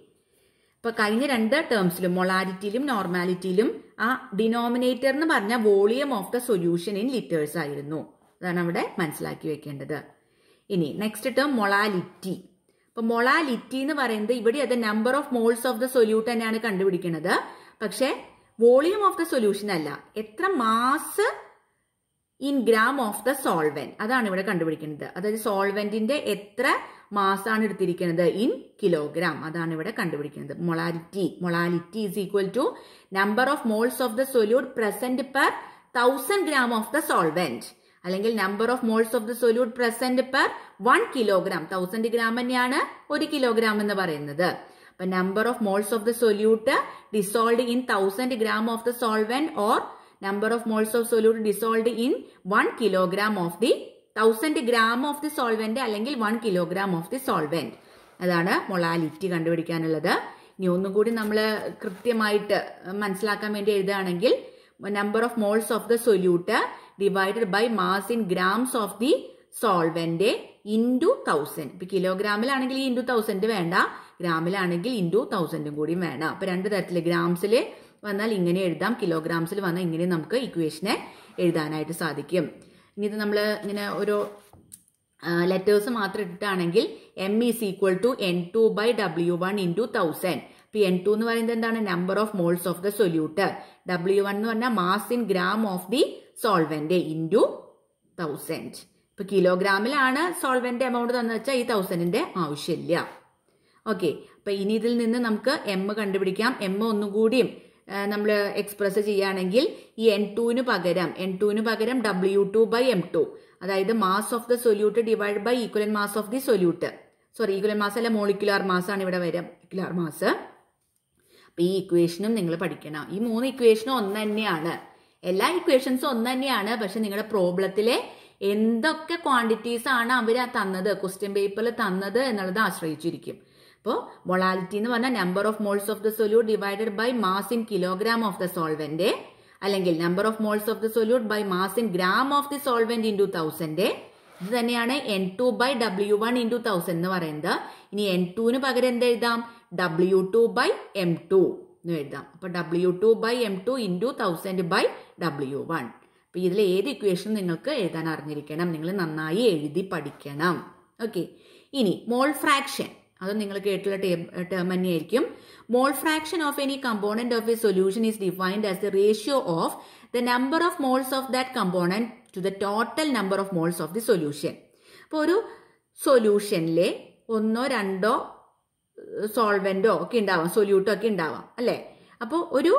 ഇപ്പൊ കഴിഞ്ഞ രണ്ട് ടേംസിലും മൊളാരിറ്റിയിലും നോർമാലിറ്റിയിലും ആ ഡിനോമിനേറ്റർ എന്ന് പറഞ്ഞ volume of the solution in litres ആയിരുന്നു അതാണ് അവിടെ മനസ്സിലാക്കി വെക്കേണ്ടത് ഇനി നെക്സ്റ്റ് ടേം മൊളാലിറ്റി അപ്പൊ മൊളാലിറ്റി എന്ന് പറയുന്നത് ഇവിടെ അത് number of moles of the solute തന്നെയാണ് കണ്ടുപിടിക്കുന്നത് പക്ഷേ വോളിയം ഓഫ് ദ സൊല്യൂഷൻ അല്ല എത്ര mass in gram of the solvent അതാണ് ഇവിടെ കണ്ടുപിടിക്കുന്നത് അതായത് സോൾവെന്റിന്റെ എത്ര മാസാണ് എടുത്തിരിക്കുന്നത് ഇൻ കിലോഗ്രാം അതാണ് ഇവിടെ കണ്ടുപിടിക്കുന്നത് molality molality is equal to number of moles of the solute present per thousand gram of the solvent അല്ലെങ്കിൽ number of moles of the solute present per one kilogram thousand gram തന്നെയാണ് ഒരു kilogram എന്ന് പറയുന്നത് അപ്പൊ number of moles of the solute dissolved in thousand gram of the solvent or number of moles of solute dissolved in one kilogram of the thousand gram of the solvent അല്ലെങ്കിൽ one kilogram of the solvent അതാണ് molality കണ്ടുപിടിക്കാനുള്ളത് ഇനി ഒന്നും കൂടി നമ്മൾ കൃത്യമായിട്ട് മനസ്സിലാക്കാൻ വേണ്ടി എഴുതുകയാണെങ്കിൽ number of moles of the solute divided by mass in grams of the solvent into thousand ഇപ്പൊ കിലോഗ്രാമിലാണെങ്കിൽ ഇൻറ്റു തൗസൻഡ് വേണ്ട ഗ്രാമിലാണെങ്കിൽ ഇൻറ്റു തൗസൻഡും കൂടിയും വേണം അപ്പൊ രണ്ട് തരത്തില് ഗ്രാംസിൽ വന്നാൽ ഇങ്ങനെ എഴുതാം കിലോഗ്രാംസിൽ വന്നാൽ ഇങ്ങനെ നമുക്ക് ഇക്വേഷനെ എഴുതാനായിട്ട് സാധിക്കും ഇനി ഇത് നമ്മൾ ഇങ്ങനെ ഒരു ലെറ്റേഴ്സ് മാത്രം ഇട്ടിട്ടാണെങ്കിൽ M is equal to N two by W one into thousand ഇപ്പോൾ എൻ ടു എന്ന് പറയുന്നത് എന്താണ് number of moles of the solute W one എന്ന് പറഞ്ഞാൽ mass in gram of the solvent to thousand ഇപ്പൊ കിലോഗ്രാമിലാണ് സോൾവെന്റ് എമൗണ്ട് തന്നെ വെച്ചാൽ ഈ തൗസൻഡിന്റെ ആവശ്യമില്ല ഓക്കെ അപ്പൊ ഇനി ഇതിൽ നിന്ന് നമുക്ക് എം കണ്ടുപിടിക്കാം എം ഒന്നും കൂടിയും നമ്മൾ എക്സ്പ്രസ് ചെയ്യുകയാണെങ്കിൽ ഈ എൻ ടുവിന് പകരം എൻ ടുവിന് പകരം W two by M two അതായത് mass of the solute divide by equal mass of the solute sorry equal mass അല്ല മോളിക്കുലാർ മാസ് ആണ് ഇവിടെ വരാം മോളിക്കുലാർ മാസ് അപ്പം ഈ ഇക്വേഷനും നിങ്ങൾ പഠിക്കണം ഈ മൂന്ന് ഇക്വേഷനും ഒന്ന് തന്നെയാണ് എല്ലാ ഇക്വേഷൻസും ഒന്ന് തന്നെയാണ് പക്ഷെ നിങ്ങളുടെ പ്രോബ്ലത്തിലെ എന്തൊക്കെ ക്വാണ്ടിറ്റീസ് ആണ് അവർ തന്നത് ക്വസ്റ്റ്യൻ പേപ്പറിൽ തന്നത് എന്നുള്ളത് ആശ്രയിച്ചിരിക്കും അപ്പോൾ മൊളാലിറ്റി എന്ന് പറഞ്ഞാൽ number of moles of the solute divided by mass in kilogram of the solvent അല്ലെങ്കിൽ number of moles of the solute by mass in gram of the solvent into thousand ഇത് തന്നെയാണ് N two by W one into thousand എന്ന് പറയുന്നത് ഇനി N ടുവിന് പകരം എന്ത് എഴുതാം W two by M two എന്ന് എഴുതാം അപ്പോൾ W two by M two into thousand by W one അപ്പോൾ ഇതിൽ ഏത് ഇക്വേഷൻ നിങ്ങൾക്ക് എഴുതാൻ അറിഞ്ഞിരിക്കണം നിങ്ങൾ നന്നായി എഴുതി പഠിക്കണം ഓക്കെ ഇനി മോൾ ഫ്രാക്ഷൻ അത് നിങ്ങൾ കേട്ടുള്ള ടേം തന്നെയായിരിക്കും mole fraction of any component of a solution is defined as the ratio of the number of moles of that component to the total number of moles of the solution അപ്പോൾ ഒരു സൊല്യൂഷനിലെ ഒന്നോ രണ്ടോ സോൾവെൻറ്റോ ഒക്കെ ഉണ്ടാവാം സൊല്യൂട്ടോ ഒക്കെ ഉണ്ടാവാം അല്ലേ അപ്പോൾ ഒരു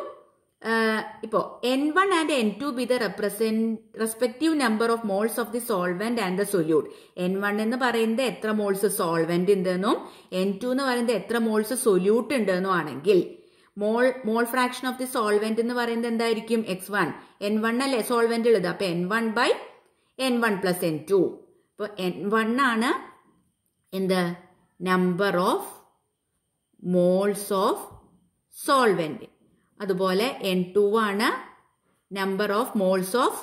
ഇപ്പോൾ N one and N two be the represent respective number of moles of the solvent and the solute N one എന്ന് പറയുന്നത് എത്ര മോൾസ് സോൾവെൻറ്റ് ഉണ്ടെന്നും എൻ ടു എന്ന് പറയുന്നത് എത്ര മോൾസ് സൊല്യൂട്ട് ഉണ്ടെന്നും ആണെങ്കിൽ mole mole fraction of the solvent എന്ന് പറയുന്നത് എന്തായിരിക്കും എക്സ് വൺ എൻ വൺ അല്ലേ സോൾവെൻറ്റ് ഉള്ളത് അപ്പോൾ N one by N one plus N two അപ്പോൾ എൻ വൺ ആണ് എന്ത് number of moles of solvent അതുപോലെ എൻ ടു ആണ് number of moles of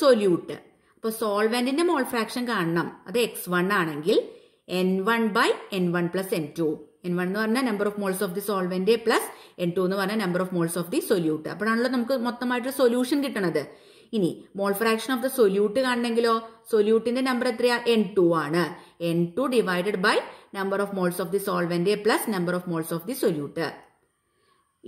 solute അപ്പോൾ സോൾവെന്റിന്റെ മോൾ ഫ്രാക്ഷൻ കാണണം അത് എക്സ് വൺ ആണെങ്കിൽ N one by N one plus N two N one എന്ന് പറഞ്ഞാൽ number of moles of the solvent plus N two എന്ന് പറഞ്ഞാൽ number of moles of the solute അപ്പോഴാണല്ലോ നമുക്ക് മൊത്തമായിട്ട് സൊല്യൂഷൻ കിട്ടണത് ഇനി mole fraction of the solute കാണണമെങ്കിലോ സൊല്യൂട്ടിന്റെ നമ്പർ എത്രയാ എൻ ടു ആണ് N two divided by number of moles of the solvent plus number of moles of the solute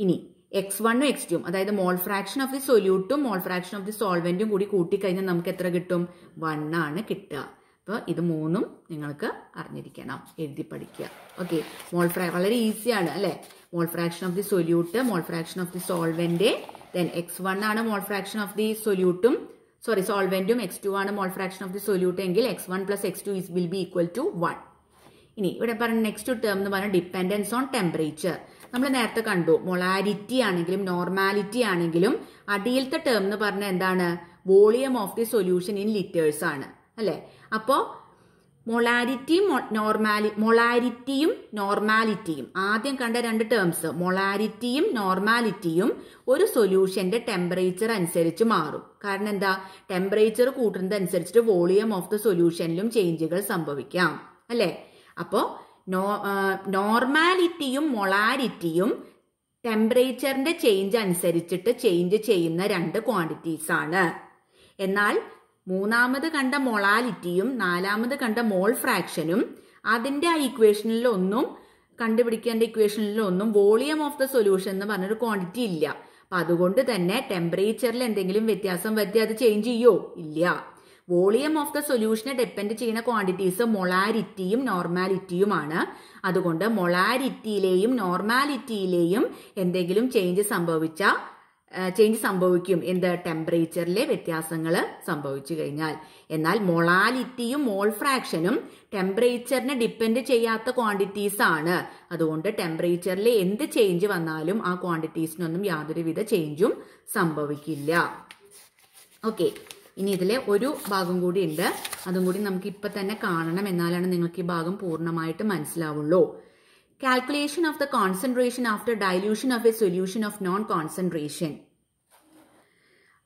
ഇനി എക്സ് വണ്ണും എക്സ് ടുവും അതായത് മോൾ ഫ്രാക്ഷൻ ഓഫ് ദി സൊല്യൂട്ടും mole fraction of the സോൾവെന്റും കൂടി കൂട്ടിക്കഴിഞ്ഞാൽ നമുക്ക് എത്ര കിട്ടും വൺ ആണ് കിട്ടുക അപ്പോൾ ഇത് മൂന്നും നിങ്ങൾക്ക് അറിഞ്ഞിരിക്കണം എഴുതി പഠിക്കുക ഓക്കെ മോൾ ഫ്രാ വളരെ ഈസിയാണ് അല്ലേ mole fraction of the solute mole fraction of the solvent then X one ആണ് മോൾ ഫ്രാക്ഷൻ ഓഫ് ദി സൊല്യൂട്ടും സോറി സോൾവെൻറ്റും എക്സ് ടു ആണ് mole fraction of the solute എങ്കിൽ X one plus X two is will be equal to one ഇനി ഇവിടെ പറഞ്ഞ next term എന്ന് പറഞ്ഞാൽ ഡിപ്പെൻഡൻസ് ഓൺ ടെമ്പറേച്ചർ നമ്മൾ നേരത്തെ കണ്ടു മൊളാരിറ്റി ആണെങ്കിലും നോർമാലിറ്റി ആണെങ്കിലും അടിയിലത്തെ ടേം എന്ന് പറഞ്ഞാൽ എന്താണ് volume of the solution in litres ആണ് അല്ലേ അപ്പോൾ മൊളാരിറ്റിയും നോർമാലി മൊളാരിറ്റിയും നോർമാലിറ്റിയും ആദ്യം കണ്ട രണ്ട് ടേംസ് മൊളാരിറ്റിയും നോർമാലിറ്റിയും ഒരു സൊല്യൂഷന്റെ ടെമ്പറേച്ചർ അനുസരിച്ച് മാറും കാരണം എന്താ ടെമ്പറേച്ചർ കൂട്ടുന്നത് അനുസരിച്ചിട്ട് വോളിയം ഓഫ് ദ സൊല്യൂഷനിലും ചേഞ്ചുകൾ സംഭവിക്കാം അല്ലേ അപ്പോൾ നോർമാലിറ്റിയും മൊളാരിറ്റിയും ടെമ്പറേച്ചറിന്റെ ചേഞ്ച് അനുസരിച്ചിട്ട് ചേഞ്ച് ചെയ്യുന്ന രണ്ട് ക്വാണ്ടിറ്റീസ് ആണ് എന്നാൽ മൂന്നാമത് കണ്ട മൊളാലിറ്റിയും നാലാമത് കണ്ട മോൾ ഫ്രാക്ഷനും അതിന്റെ ആ ഇക്വേഷനിൽ ഒന്നും കണ്ടുപിടിക്കേണ്ട ഇക്വേഷനിൽ ഒന്നും വോളിയം ഓഫ് ദ സൊല്യൂഷൻ എന്ന് പറഞ്ഞൊരു ക്വാണ്ടിറ്റി ഇല്ല അപ്പൊ അതുകൊണ്ട് തന്നെ ടെമ്പറേച്ചറിൽ എന്തെങ്കിലും വ്യത്യാസം വരുത്തി അത് ചേഞ്ച് ചെയ്യോ ഇല്ല വോളിയം ഓഫ് ദ സൊല്യൂഷനെ ഡിപ്പെൻഡ് ചെയ്യുന്ന ക്വാണ്ടിറ്റീസ് മൊളാരിറ്റിയും നോർമാലിറ്റിയുമാണ് അതുകൊണ്ട് മൊളാരിറ്റിയിലെയും നോർമാലിറ്റിയിലെയും എന്തെങ്കിലും ചേഞ്ച് സംഭവിച്ച ചേഞ്ച് സംഭവിക്കും എന്ത് ടെമ്പറേച്ചറിലെ വ്യത്യാസങ്ങൾ സംഭവിച്ചു കഴിഞ്ഞാൽ എന്നാൽ മൊളാലിറ്റിയും മോൾ ഫ്രാക്ഷനും ടെമ്പറേച്ചറിനെ ഡിപ്പെൻഡ് ചെയ്യാത്ത ക്വാണ്ടിറ്റീസ് ആണ് അതുകൊണ്ട് ടെമ്പറേച്ചറിൽ എന്ത് ചേഞ്ച് വന്നാലും ആ ക്വാണ്ടിറ്റീസിനൊന്നും യാതൊരുവിധ ചേഞ്ചും സംഭവിക്കില്ല ഓക്കെ ഇനി ഇതിലെ ഒരു ഭാഗം കൂടി ഉണ്ട് അതും കൂടി നമുക്ക് ഇപ്പൊ തന്നെ കാണണം എന്നാലാണ് നിങ്ങൾക്ക് ഈ ഭാഗം പൂർണ്ണമായിട്ട് മനസ്സിലാവുള്ളൂ Calculation of the concentration after dilution of a solution of non-concentration.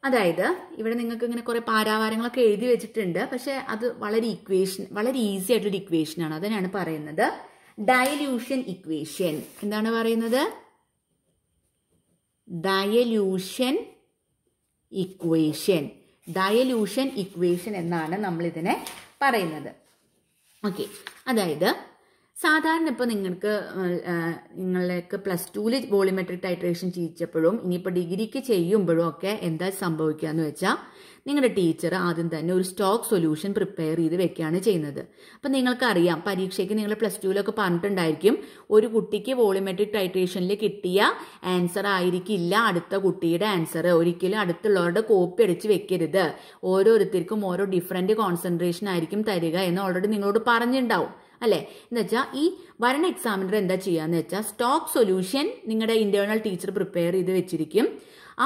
അതായത് ഇവിടെ നിങ്ങൾക്ക് ഇങ്ങനെ കുറേ പാരാവാരങ്ങളൊക്കെ എഴുതി വെച്ചിട്ടുണ്ട് പക്ഷെ അത് വളരെ ഇക്വേഷൻ വളരെ ഈസി ആയിട്ടൊരു ഇക്വേഷനാണ് അതിനാണ് പറയുന്നത് ഡയല്യൂഷൻ ഇക്വേഷൻ എന്താണ് പറയുന്നത് ഡയല്യൂഷൻ ഇക്വേഷൻ ഡയല്യൂഷൻ ഇക്വേഷൻ എന്നാണ് നമ്മൾ ഇതിനെ പറയുന്നത് ഓക്കെ അതായത് സാധാരണ ഇപ്പോൾ നിങ്ങൾക്ക് നിങ്ങൾക്ക് പ്ലസ് ടുവിൽ വോളിമെട്രിക് ടൈട്രേഷൻ ചെയ്യിച്ചപ്പോഴും ഇനിയിപ്പോൾ ഡിഗ്രിക്ക് ചെയ്യുമ്പോഴും ഒക്കെ എന്താ സംഭവിക്കുക എന്ന് വെച്ചാൽ നിങ്ങളുടെ ടീച്ചർ ആദ്യം തന്നെ ഒരു സ്റ്റോക്ക് സൊല്യൂഷൻ പ്രിപ്പയർ ചെയ്ത് വെക്കുകയാണ് ചെയ്യുന്നത് അപ്പം നിങ്ങൾക്കറിയാം പരീക്ഷയ്ക്ക് നിങ്ങൾ പ്ലസ് ടുവിലൊക്കെ പറഞ്ഞിട്ടുണ്ടായിരിക്കും ഒരു കുട്ടിക്ക് വോളിമെട്രിക് ടൈട്രേഷനിൽ കിട്ടിയ ആൻസർ ആയിരിക്കില്ല അടുത്ത കുട്ടിയുടെ ആൻസർ ഒരിക്കലും അടുത്തുള്ളവരുടെ കോപ്പി അടിച്ച് വെക്കരുത് ഓരോരുത്തർക്കും ഓരോ ഡിഫറെൻറ്റ് കോൺസെൻട്രേഷൻ ആയിരിക്കും തരിക എന്ന് ഓൾറെഡി നിങ്ങളോട് പറഞ്ഞിട്ടുണ്ടാവും അല്ലേ എന്ന് ഈ വരണ എക്സാമിനർ എന്താ ചെയ്യാന്ന് വെച്ചാൽ സ്റ്റോക്ക് സൊല്യൂഷൻ നിങ്ങളുടെ ഇന്റേണൽ ടീച്ചർ പ്രിപ്പയർ ചെയ്ത് വെച്ചിരിക്കും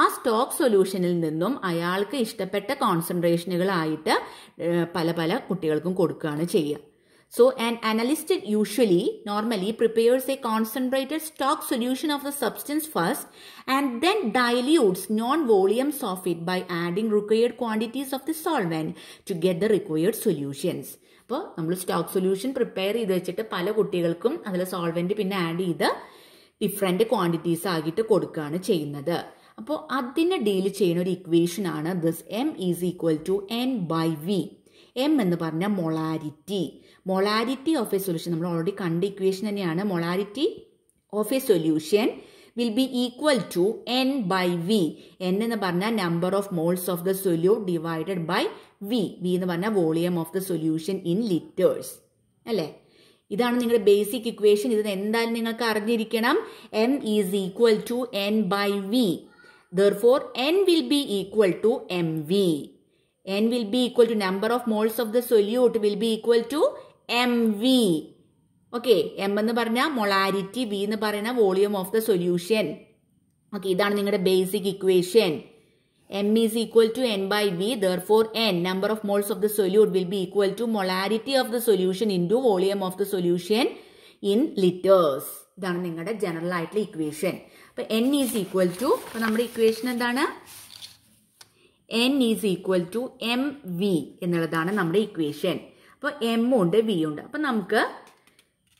ആ സ്റ്റോക്ക് സൊല്യൂഷനിൽ നിന്നും അയാൾക്ക് ഇഷ്ടപ്പെട്ട കോൺസെൻട്രേഷനുകളായിട്ട് പല പല കുട്ടികൾക്കും കൊടുക്കുകയാണ് ചെയ്യുക so an analyst usually normally prepares a concentrated stock solution of the substance first and then dilutes known volumes of it by adding required quantities of the solvent to get the required solutions അപ്പോൾ നമ്മൾ stock solution prepare ചെയ്ത് വെച്ചിട്ട് പല കുട്ടികൾക്കും അതിൽ solvent പിന്നെ add ചെയ്ത് different quantities ആക്കിയിട്ട് കൊടുക്കുകയാണ് ചെയ്യുന്നത് അപ്പോൾ അതിനെ ഡീൽ ചെയ്യുന്ന ഒരു ഇക്വേഷൻ ആണ് this M is equal to N by V M എന്ന് പറഞ്ഞാൽ molarity molarity of a solution നമ്മൾ ഓൾറെഡി കണ്ട ഇക്വേഷൻ തന്നെയാണ് molarity of a solution will be equal to N by V N എന്ന് പറഞ്ഞാൽ number of moles of the solute divided by V V എന്ന് പറഞ്ഞാൽ volume of the solution in litres അല്ലേ ഇതാണ് നിങ്ങളുടെ ബേസിക് ഇക്വേഷൻ ഇത് എന്തായാലും നിങ്ങൾക്ക് അറിഞ്ഞിരിക്കണം M is equal to N by V therefore N will be equal to M V N will be equal to number of moles of the solute will be equal to M V okay M എന്ന് പറഞ്ഞാൽ molarity B എന്ന് പറയുന്ന volume of the solution okay ഇതാണ് നിങ്ങളുടെ basic equation M is equal to N by B therefore N number of moles of the solute will be equal to molarity of the solution in to volume of the solution in litres ഇതാണ് നിങ്ങളുടെ general ആയിട്ടുള്ള equation അപ്പൊ N is equal to അപ്പം നമ്മുടെ equation എന്താണ് N is equal to M V എന്നുള്ളതാണ് നമ്മുടെ equation അപ്പൊ എം ഉണ്ട് വി ഉണ്ട് അപ്പൊ നമുക്ക്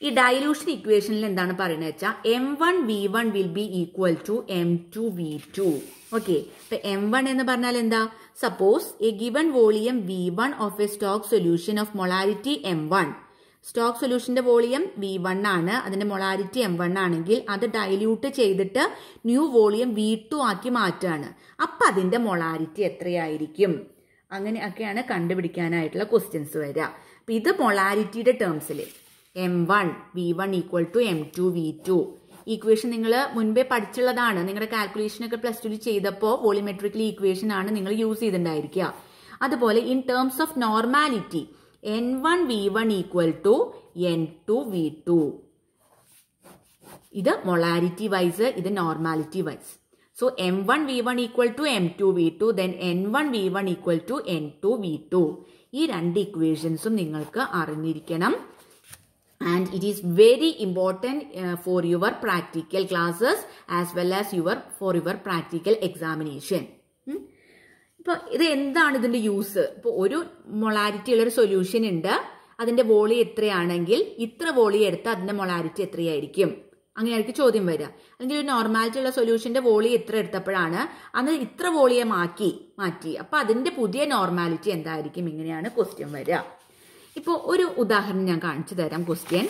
ഈ ഡയലൂഷൻ ഇക്വേഷനിൽ എന്താണ് പറയുന്നത് വെച്ചാൽ M one V one will be equal to M two V two okay ഇപ്പൊ എം വൺ എന്ന് പറഞ്ഞാൽ എന്താ suppose a given volume V one of a stock solution of molarity M one stock സൊല്യൂഷന്റെ volume V one ആണ് അതിന്റെ molarity M one ആണെങ്കിൽ അത് dilute ചെയ്തിട്ട് ന്യൂ വോളിയം വി ടു ആക്കി മാറ്റാണ് അപ്പൊ അതിന്റെ മൊളാരിറ്റി എത്രയായിരിക്കും അങ്ങനെയൊക്കെയാണ് കണ്ടുപിടിക്കാനായിട്ടുള്ള ക്വസ്റ്റ്യൻസ് വരിക അപ്പൊ ഇത് മൊളാരിറ്റിയുടെ ടേംസിൽ M one V one equal to M two V two equation നിങ്ങൾ മുൻപേ പഠിച്ചുള്ളതാണ് നിങ്ങളുടെ കാൽക്കുലേഷനൊക്കെ പ്ലസ് ടു ചെയ്തപ്പോൾ വോളിമെട്രിക്കലി ഈക്വേഷൻ ആണ് നിങ്ങൾ യൂസ് ചെയ്തിട്ടുണ്ടായിരിക്കുക അതുപോലെ in terms of normality N one V one equal to N two V two ഇത് മൊളാരിറ്റി വൈസ് ഇത് normality wise so M one V one equal to M two V two then N one V one equal to N two V two ഈ രണ്ട് ഇക്വേഷൻസും നിങ്ങൾക്ക് അറിഞ്ഞിരിക്കണം and it is very important uh, for your practical classes as well as your for your practical examination hmm? ഇപ്പോൾ ഇത് എന്താണ് ഇതിന്റെ use ഇപ്പോൾ ഒരു മൊളാരിറ്റി ഉള്ള ഒരു സൊല്യൂഷൻ ഉണ്ട് അതിന്റെ വോളി എത്രയാണെങ്കിൽ ഇത്ര വോളി എടുത്താൽ അതിന്റെ മൊളാരിറ്റി എത്രയായിരിക്കും അങ്ങനെയായിരിക്കും ചോദ്യം വരിക അല്ലെങ്കിൽ ഒരു നോർമാലിറ്റി ഉള്ള സൊല്യൂഷന്റെ വോളി എത്ര എടുത്തപ്പോഴാണ് അന്ന് ഇത്ര വോളിയെ മാറ്റി മാറ്റി അപ്പൊ അതിന്റെ പുതിയ നോർമാലിറ്റി എന്തായിരിക്കും ഇങ്ങനെയാണ് ക്വസ്റ്റ്യൻ വരിക ഇപ്പോൾ ഒരു ഉദാഹരണം ഞാൻ കാണിച്ചു തരാം ക്വസ്റ്റ്യൻ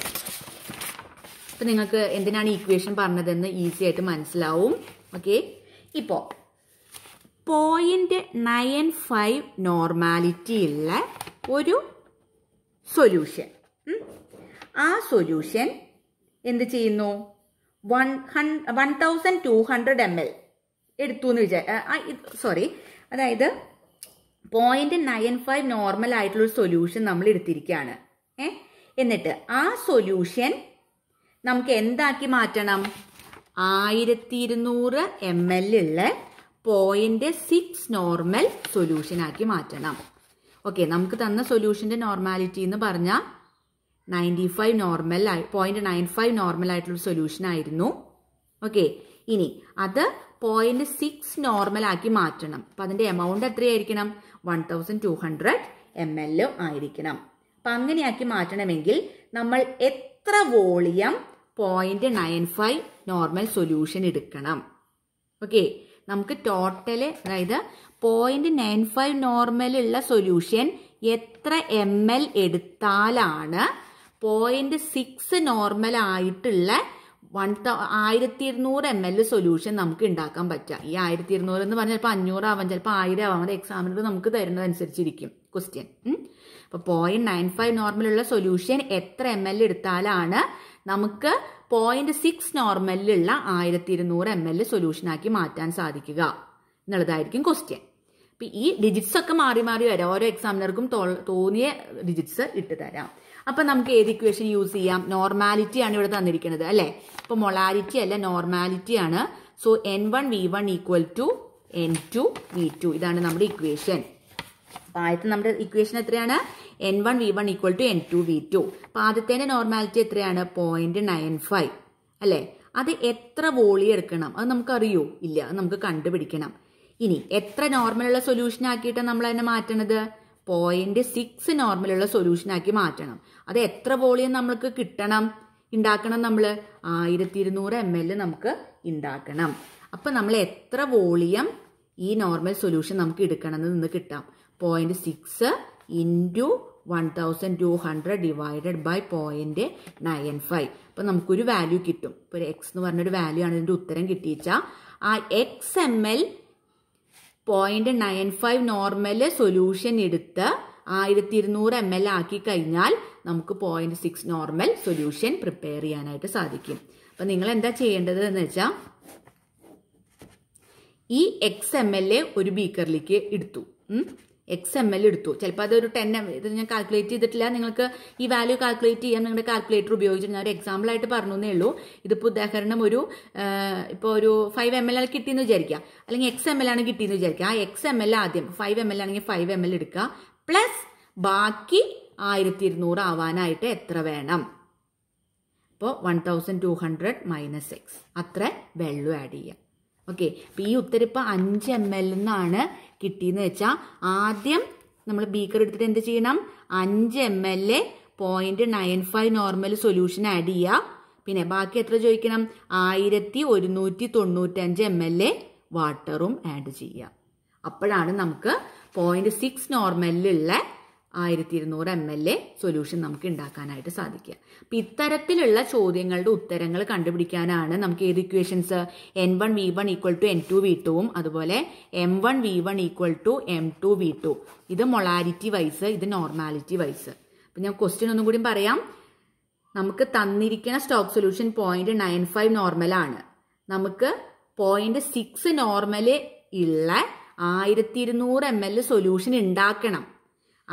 അപ്പം നിങ്ങൾക്ക് എന്തിനാണ് ഇക്വേഷൻ പറഞ്ഞതെന്ന് ഈസി ആയിട്ട് മനസ്സിലാവും ഓക്കെ ഇപ്പോൾ പോയിൻ്റ് നയൻ ഫൈവ് ഉള്ള ഒരു സൊല്യൂഷൻ ആ സൊല്യൂഷൻ എന്ത് ചെയ്യുന്നു വൺ ഹൺ one thousand two hundred M L എടുത്തു എന്ന് വിചാ സോറി അതായത് പോയിന്റ് നയൻ ഫൈവ് നോർമൽ ആയിട്ടുള്ള ഒരു സൊല്യൂഷൻ നമ്മൾ എടുത്തിരിക്കുകയാണ് ഏ എന്നിട്ട് ആ സൊല്യൂഷൻ നമുക്ക് എന്താക്കി മാറ്റണം ആയിരത്തി ഇരുന്നൂറ് എം എൽ ഉള്ള പോയിന്റ് സിക്സ് നോർമൽ സൊല്യൂഷൻ ആക്കി മാറ്റണം ഓക്കെ നമുക്ക് തന്ന സൊല്യൂഷൻ്റെ നോർമാലിറ്റി എന്ന് പറഞ്ഞാൽ നയൻറ്റി ഫൈവ് നോർമൽ ആയി പോയിന്റ് നയൻ ഫൈവ് നോർമൽ ആയിട്ടുള്ള സൊല്യൂഷൻ ആയിരുന്നു ഓക്കെ ഇനി അത് പോയിന്റ് സിക്സ് നോർമൽ ആക്കി മാറ്റണം അപ്പം അതിൻ്റെ എമൗണ്ട് എത്രയായിരിക്കണം one thousand two hundred M L ആയിരിക്കണം അപ്പം അങ്ങനെയാക്കി മാറ്റണമെങ്കിൽ നമ്മൾ എത്ര volume point nine five normal solution എടുക്കണം ഓക്കെ നമുക്ക് ടോട്ടൽ അതായത് പോയിന്റ് നയൻ ഫൈവ് ഉള്ള സൊല്യൂഷൻ എത്ര എം എൽ എടുത്താലാണ് പോയിന്റ് സിക്സ് നോർമൽ ആയിട്ടുള്ള വൺ ആയിരത്തി ഇരുന്നൂറ് എം എൽ സൊല്യൂഷൻ നമുക്ക് ഉണ്ടാക്കാൻ പറ്റുക ഈ ആയിരത്തി ഇരുന്നൂറ് എന്ന് പറഞ്ഞാൽ ചിലപ്പോൾ അഞ്ഞൂറാവാം ചിലപ്പോൾ ആയിരം ആവാം അത് എക്സാമിനൊക്കെ നമുക്ക് തരുന്നതനുസരിച്ചിരിക്കും ക്വസ്റ്റ്യൻ അപ്പോൾ പോയിന്റ് നയൻ ഫൈവ് നോർമലുള്ള സൊല്യൂഷൻ എത്ര എം എൽ എടുത്താലാണ് നമുക്ക് പോയിന്റ് സിക്സ് നോർമലിലുള്ള ആയിരത്തി ഇരുന്നൂറ് എം എൽ സൊല്യൂഷനാക്കി മാറ്റാൻ സാധിക്കുക എന്നുള്ളതായിരിക്കും ക്വസ്റ്റ്യൻ അപ്പം ഈ ഡിജിറ്റ്സ് ഒക്കെ മാറി മാറി വരാം ഓരോ എക്സാമിനർക്കും തോന്നിയ ഡിജിറ്റ്സ് ഇട്ട് തരാം അപ്പൊ നമുക്ക് ഏത് ഇക്വേഷൻ യൂസ് ചെയ്യാം നോർമാലിറ്റി ആണ് ഇവിടെ തന്നിരിക്കുന്നത് അല്ലേ അപ്പൊ മൊളാലിറ്റി അല്ല നോർമാലിറ്റി ആണ് so N one V one equal to N two V two ഇതാണ് നമ്മുടെ ഇക്വേഷൻ ആദ്യത്തെ നമ്മുടെ ഇക്വേഷൻ എത്രയാണ് N one V one equal to N two V two അപ്പൊ ആദ്യത്തേൻ്റെ നോർമാലിറ്റി എത്രയാണ് പോയിന്റ് നയൻ ഫൈവ് അല്ലേ അത് എത്ര വോളി എടുക്കണം അത് നമുക്കറിയോ ഇല്ല അത് നമുക്ക് കണ്ടുപിടിക്കണം ഇനി എത്ര നോർമലുള്ള സൊല്യൂഷൻ ആക്കിയിട്ട് നമ്മൾ അതിനെ മാറ്റണത് പോയിന്റ് സിക്സ് നോർമലുള്ള ആക്കി മാറ്റണം അത് എത്ര വോളിയം നമ്മൾക്ക് കിട്ടണം ഉണ്ടാക്കണം നമ്മൾ ആയിരത്തി ഇരുന്നൂറ് എം എൽ നമുക്ക് ഉണ്ടാക്കണം അപ്പം നമ്മൾ എത്ര വോളിയം ഈ നോർമൽ സൊല്യൂഷൻ നമുക്ക് എടുക്കണമെന്ന് നിന്ന് കിട്ടാം point six into one thousand two hundred divided by point nine five അപ്പം നമുക്കൊരു വാല്യൂ കിട്ടും ഇപ്പോൾ ഒരു എക്സ് എന്ന് പറഞ്ഞൊരു വാല്യൂ ആണ് ഇതിൻ്റെ ഉത്തരം കിട്ടിയിച്ചാൽ ആ X M L point nine five normal solution എടുത്ത് ആയിരത്തി ഇരുന്നൂറ് എം എൽ ആക്കി കഴിഞ്ഞാൽ നമുക്ക് point six normal solution prepare ചെയ്യാനായിട്ട് സാധിക്കും അപ്പം നിങ്ങൾ എന്താ ചെയ്യേണ്ടത് എന്ന് വെച്ചാൽ ഈ എക്സ് എം എൽ എ ഒരു ബീക്കറിലേക്ക് എടുത്തു എക്സ് എം എൽ എടുത്തു ചിലപ്പോൾ അതൊരു ടെൻ എം ഇത് ഞാൻ കാൽക്കുലേറ്റ് ചെയ്തിട്ടില്ല നിങ്ങൾക്ക് ഈ വാല്യൂ കാൽക്കുലേറ്റ് ചെയ്യാൻ നിങ്ങളുടെ കാൽക്കുലേറ്റർ ഉപയോഗിച്ചിട്ട് ഞാൻ ഒരു എക്സാമ്പിൾ ആയിട്ട് പറഞ്ഞു എന്നേ ഉള്ളൂ ഇതിപ്പോൾ ഉദാഹരണം ഒരു ഇപ്പോൾ ഒരു ഫൈവ് എം എൽ ആണ് കിട്ടിയെന്ന് വിചാരിക്കുക അല്ലെങ്കിൽ എക്സ് എം എൽ ആണ് കിട്ടിയെന്ന് വിചാരിക്കുക ആ എക്സ് എം എൽ ആദ്യം ഫൈവ് എം എൽ ആണെങ്കിൽ ഫൈവ് എം എൽ എടുക്കുക പ്ലസ് ബാക്കി ആയിരത്തി ഇരുന്നൂറ് ആവാനായിട്ട് എത്ര വേണം അപ്പോൾ one thousand two hundred minus X അത്ര വെള്ളം ആഡ് ചെയ്യാം ഓക്കെ അപ്പം ഈ ഉത്തരപ്പ് അഞ്ച് എം എൽ നിന്നാണ് കിട്ടിയെന്ന് വെച്ചാൽ ആദ്യം നമ്മൾ ബീക്കർ എടുത്തിട്ട് എന്ത് ചെയ്യണം അഞ്ച് M L a point nine five normal solution add ചെയ്യുക പിന്നെ ബാക്കി എത്ര ചോദിക്കണം ആയിരത്തി ഒരുന്നൂറ്റി തൊണ്ണൂറ്റി അഞ്ച് എം എൽ എ വാട്ടറും ആഡ് ചെയ്യുക അപ്പോഴാണ് നമുക്ക് പോയിന്റ് സിക്സ് നോർമലിലുള്ള ആയിരത്തി ഇരുന്നൂറ് എം എൽ എ സൊല്യൂഷൻ നമുക്ക് ഉണ്ടാക്കാനായിട്ട് സാധിക്കുക അപ്പം ഇത്തരത്തിലുള്ള ചോദ്യങ്ങളുടെ ഉത്തരങ്ങൾ കണ്ടുപിടിക്കാനാണ് നമുക്ക് ഏത് equations N one V one equal to N two V ടുവും അതുപോലെ M one V one equal to M two V two ഇത് മൊളാലിറ്റി വൈസ് ഇത് നോർമാലിറ്റി വൈസ് അപ്പം ഞാൻ ക്വസ്റ്റ്യൻ ഒന്നും കൂടി പറയാം നമുക്ക് തന്നിരിക്കുന്ന stock solution point nine five നോർമലാണ് നമുക്ക് പോയിന്റ് സിക്സ് നോർമല് ഉള്ള ആയിരത്തി ഇരുന്നൂറ് എം എൽ സൊല്യൂഷൻ ഉണ്ടാക്കണം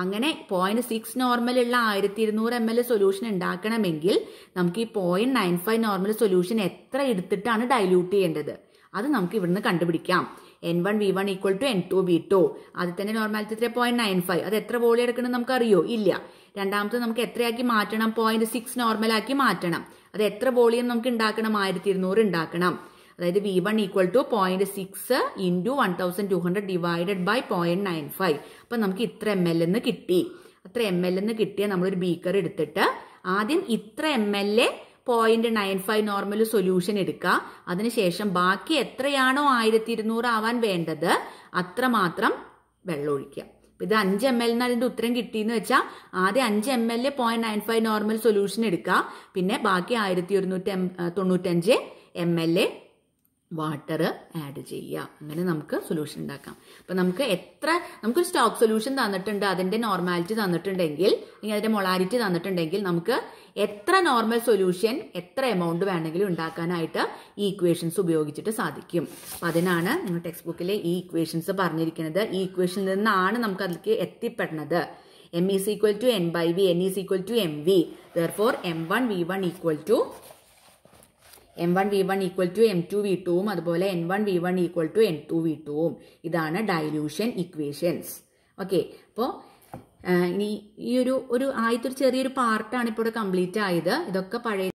അങ്ങനെ പോയിന്റ് സിക്സ് നോർമലുള്ള ആയിരത്തി ഇരുന്നൂറ് എം എൽ സൊല്യൂഷൻ ഉണ്ടാക്കണമെങ്കിൽ നമുക്ക് ഈ point nine five normal solution എത്ര എടുത്തിട്ടാണ് ഡൈല്യൂട്ട് ചെയ്യേണ്ടത് അത് നമുക്ക് ഇവിടുന്ന് കണ്ടുപിടിക്കാം N one V one equal to N two V two അതിൽ തന്നെ normality three point nine five അത് എത്ര വോളി എടുക്കണം നമുക്കറിയോ ഇല്ല രണ്ടാമത്തെ നമുക്ക് എത്രയാക്കി മാറ്റണം പോയിന്റ് സിക്സ് നോർമലാക്കി മാറ്റണം അത് എത്ര വോളിയം നമുക്ക് ഉണ്ടാക്കണം ആയിരത്തി ഇരുന്നൂറ് ഉണ്ടാക്കണം അതായത് V one equal to point six into one thousand two hundred divided by point nine five അപ്പം നമുക്ക് ഇത്ര എം എൽ എന്ന് കിട്ടി അത്ര എം എൽ എന്ന് കിട്ടിയാൽ നമ്മളൊരു ബീക്കർ എടുത്തിട്ട് ആദ്യം ഇത്ര M L a point nine five normal solution എടുക്കുക അതിനുശേഷം ബാക്കി എത്രയാണോ ആയിരത്തി ഇരുന്നൂറ് ആവാൻ വേണ്ടത് അത്രമാത്രം വെള്ളം ഒഴിക്കുക ഇത് അഞ്ച് എം എൽ എന്ന് അതിന്റെ ഉത്തരം കിട്ടി എന്ന് വെച്ചാൽ ആദ്യം അഞ്ച് M L a point nine five normal solution എടുക്കുക പിന്നെ ബാക്കി ആയിരത്തി ഒരുന്നൂറ്റി തൊണ്ണൂറ്റഞ്ച് M L a water add ചെയ്യുക അങ്ങനെ നമുക്ക് സൊല്യൂഷൻ ഉണ്ടാക്കാം അപ്പം നമുക്ക് എത്ര നമുക്കൊരു സ്റ്റോക്ക് സൊല്യൂഷൻ തന്നിട്ടുണ്ട് അതിൻ്റെ നോർമാലിറ്റി തന്നിട്ടുണ്ടെങ്കിൽ അല്ലെങ്കിൽ അതിൻ്റെ മൊളാലിറ്റി തന്നിട്ടുണ്ടെങ്കിൽ നമുക്ക് എത്ര നോർമൽ സൊല്യൂഷൻ എത്ര എമൗണ്ട് വേണമെങ്കിലും ഉണ്ടാക്കാനായിട്ട് ഈ ഇക്വേഷൻസ് ഉപയോഗിച്ചിട്ട് സാധിക്കും അപ്പം അതിനാണ് നിങ്ങൾ ടെക്സ്റ്റ് ബുക്കിലെ ഈ ഇക്വേഷൻസ് പറഞ്ഞിരിക്കുന്നത് ഈ ഇക്വേഷനിൽ നിന്നാണ് നമുക്ക് അതിലേക്ക് എത്തിപ്പെടുന്നത് M is equal to N by V N is equal to M V therefore M one V one equal to M one V one equal to M two V ടുവും അതുപോലെ N one V one equal to N two V ടുവും ഇതാണ് dilution equations okay അപ്പോൾ ഇനി ഈ ഒരു ഒരു ആദ്യത്തെ ഒരു ചെറിയൊരു പാർട്ടാണ് ഇപ്പോൾ കംപ്ലീറ്റ് ആയത് ഇതൊക്കെ പഴയ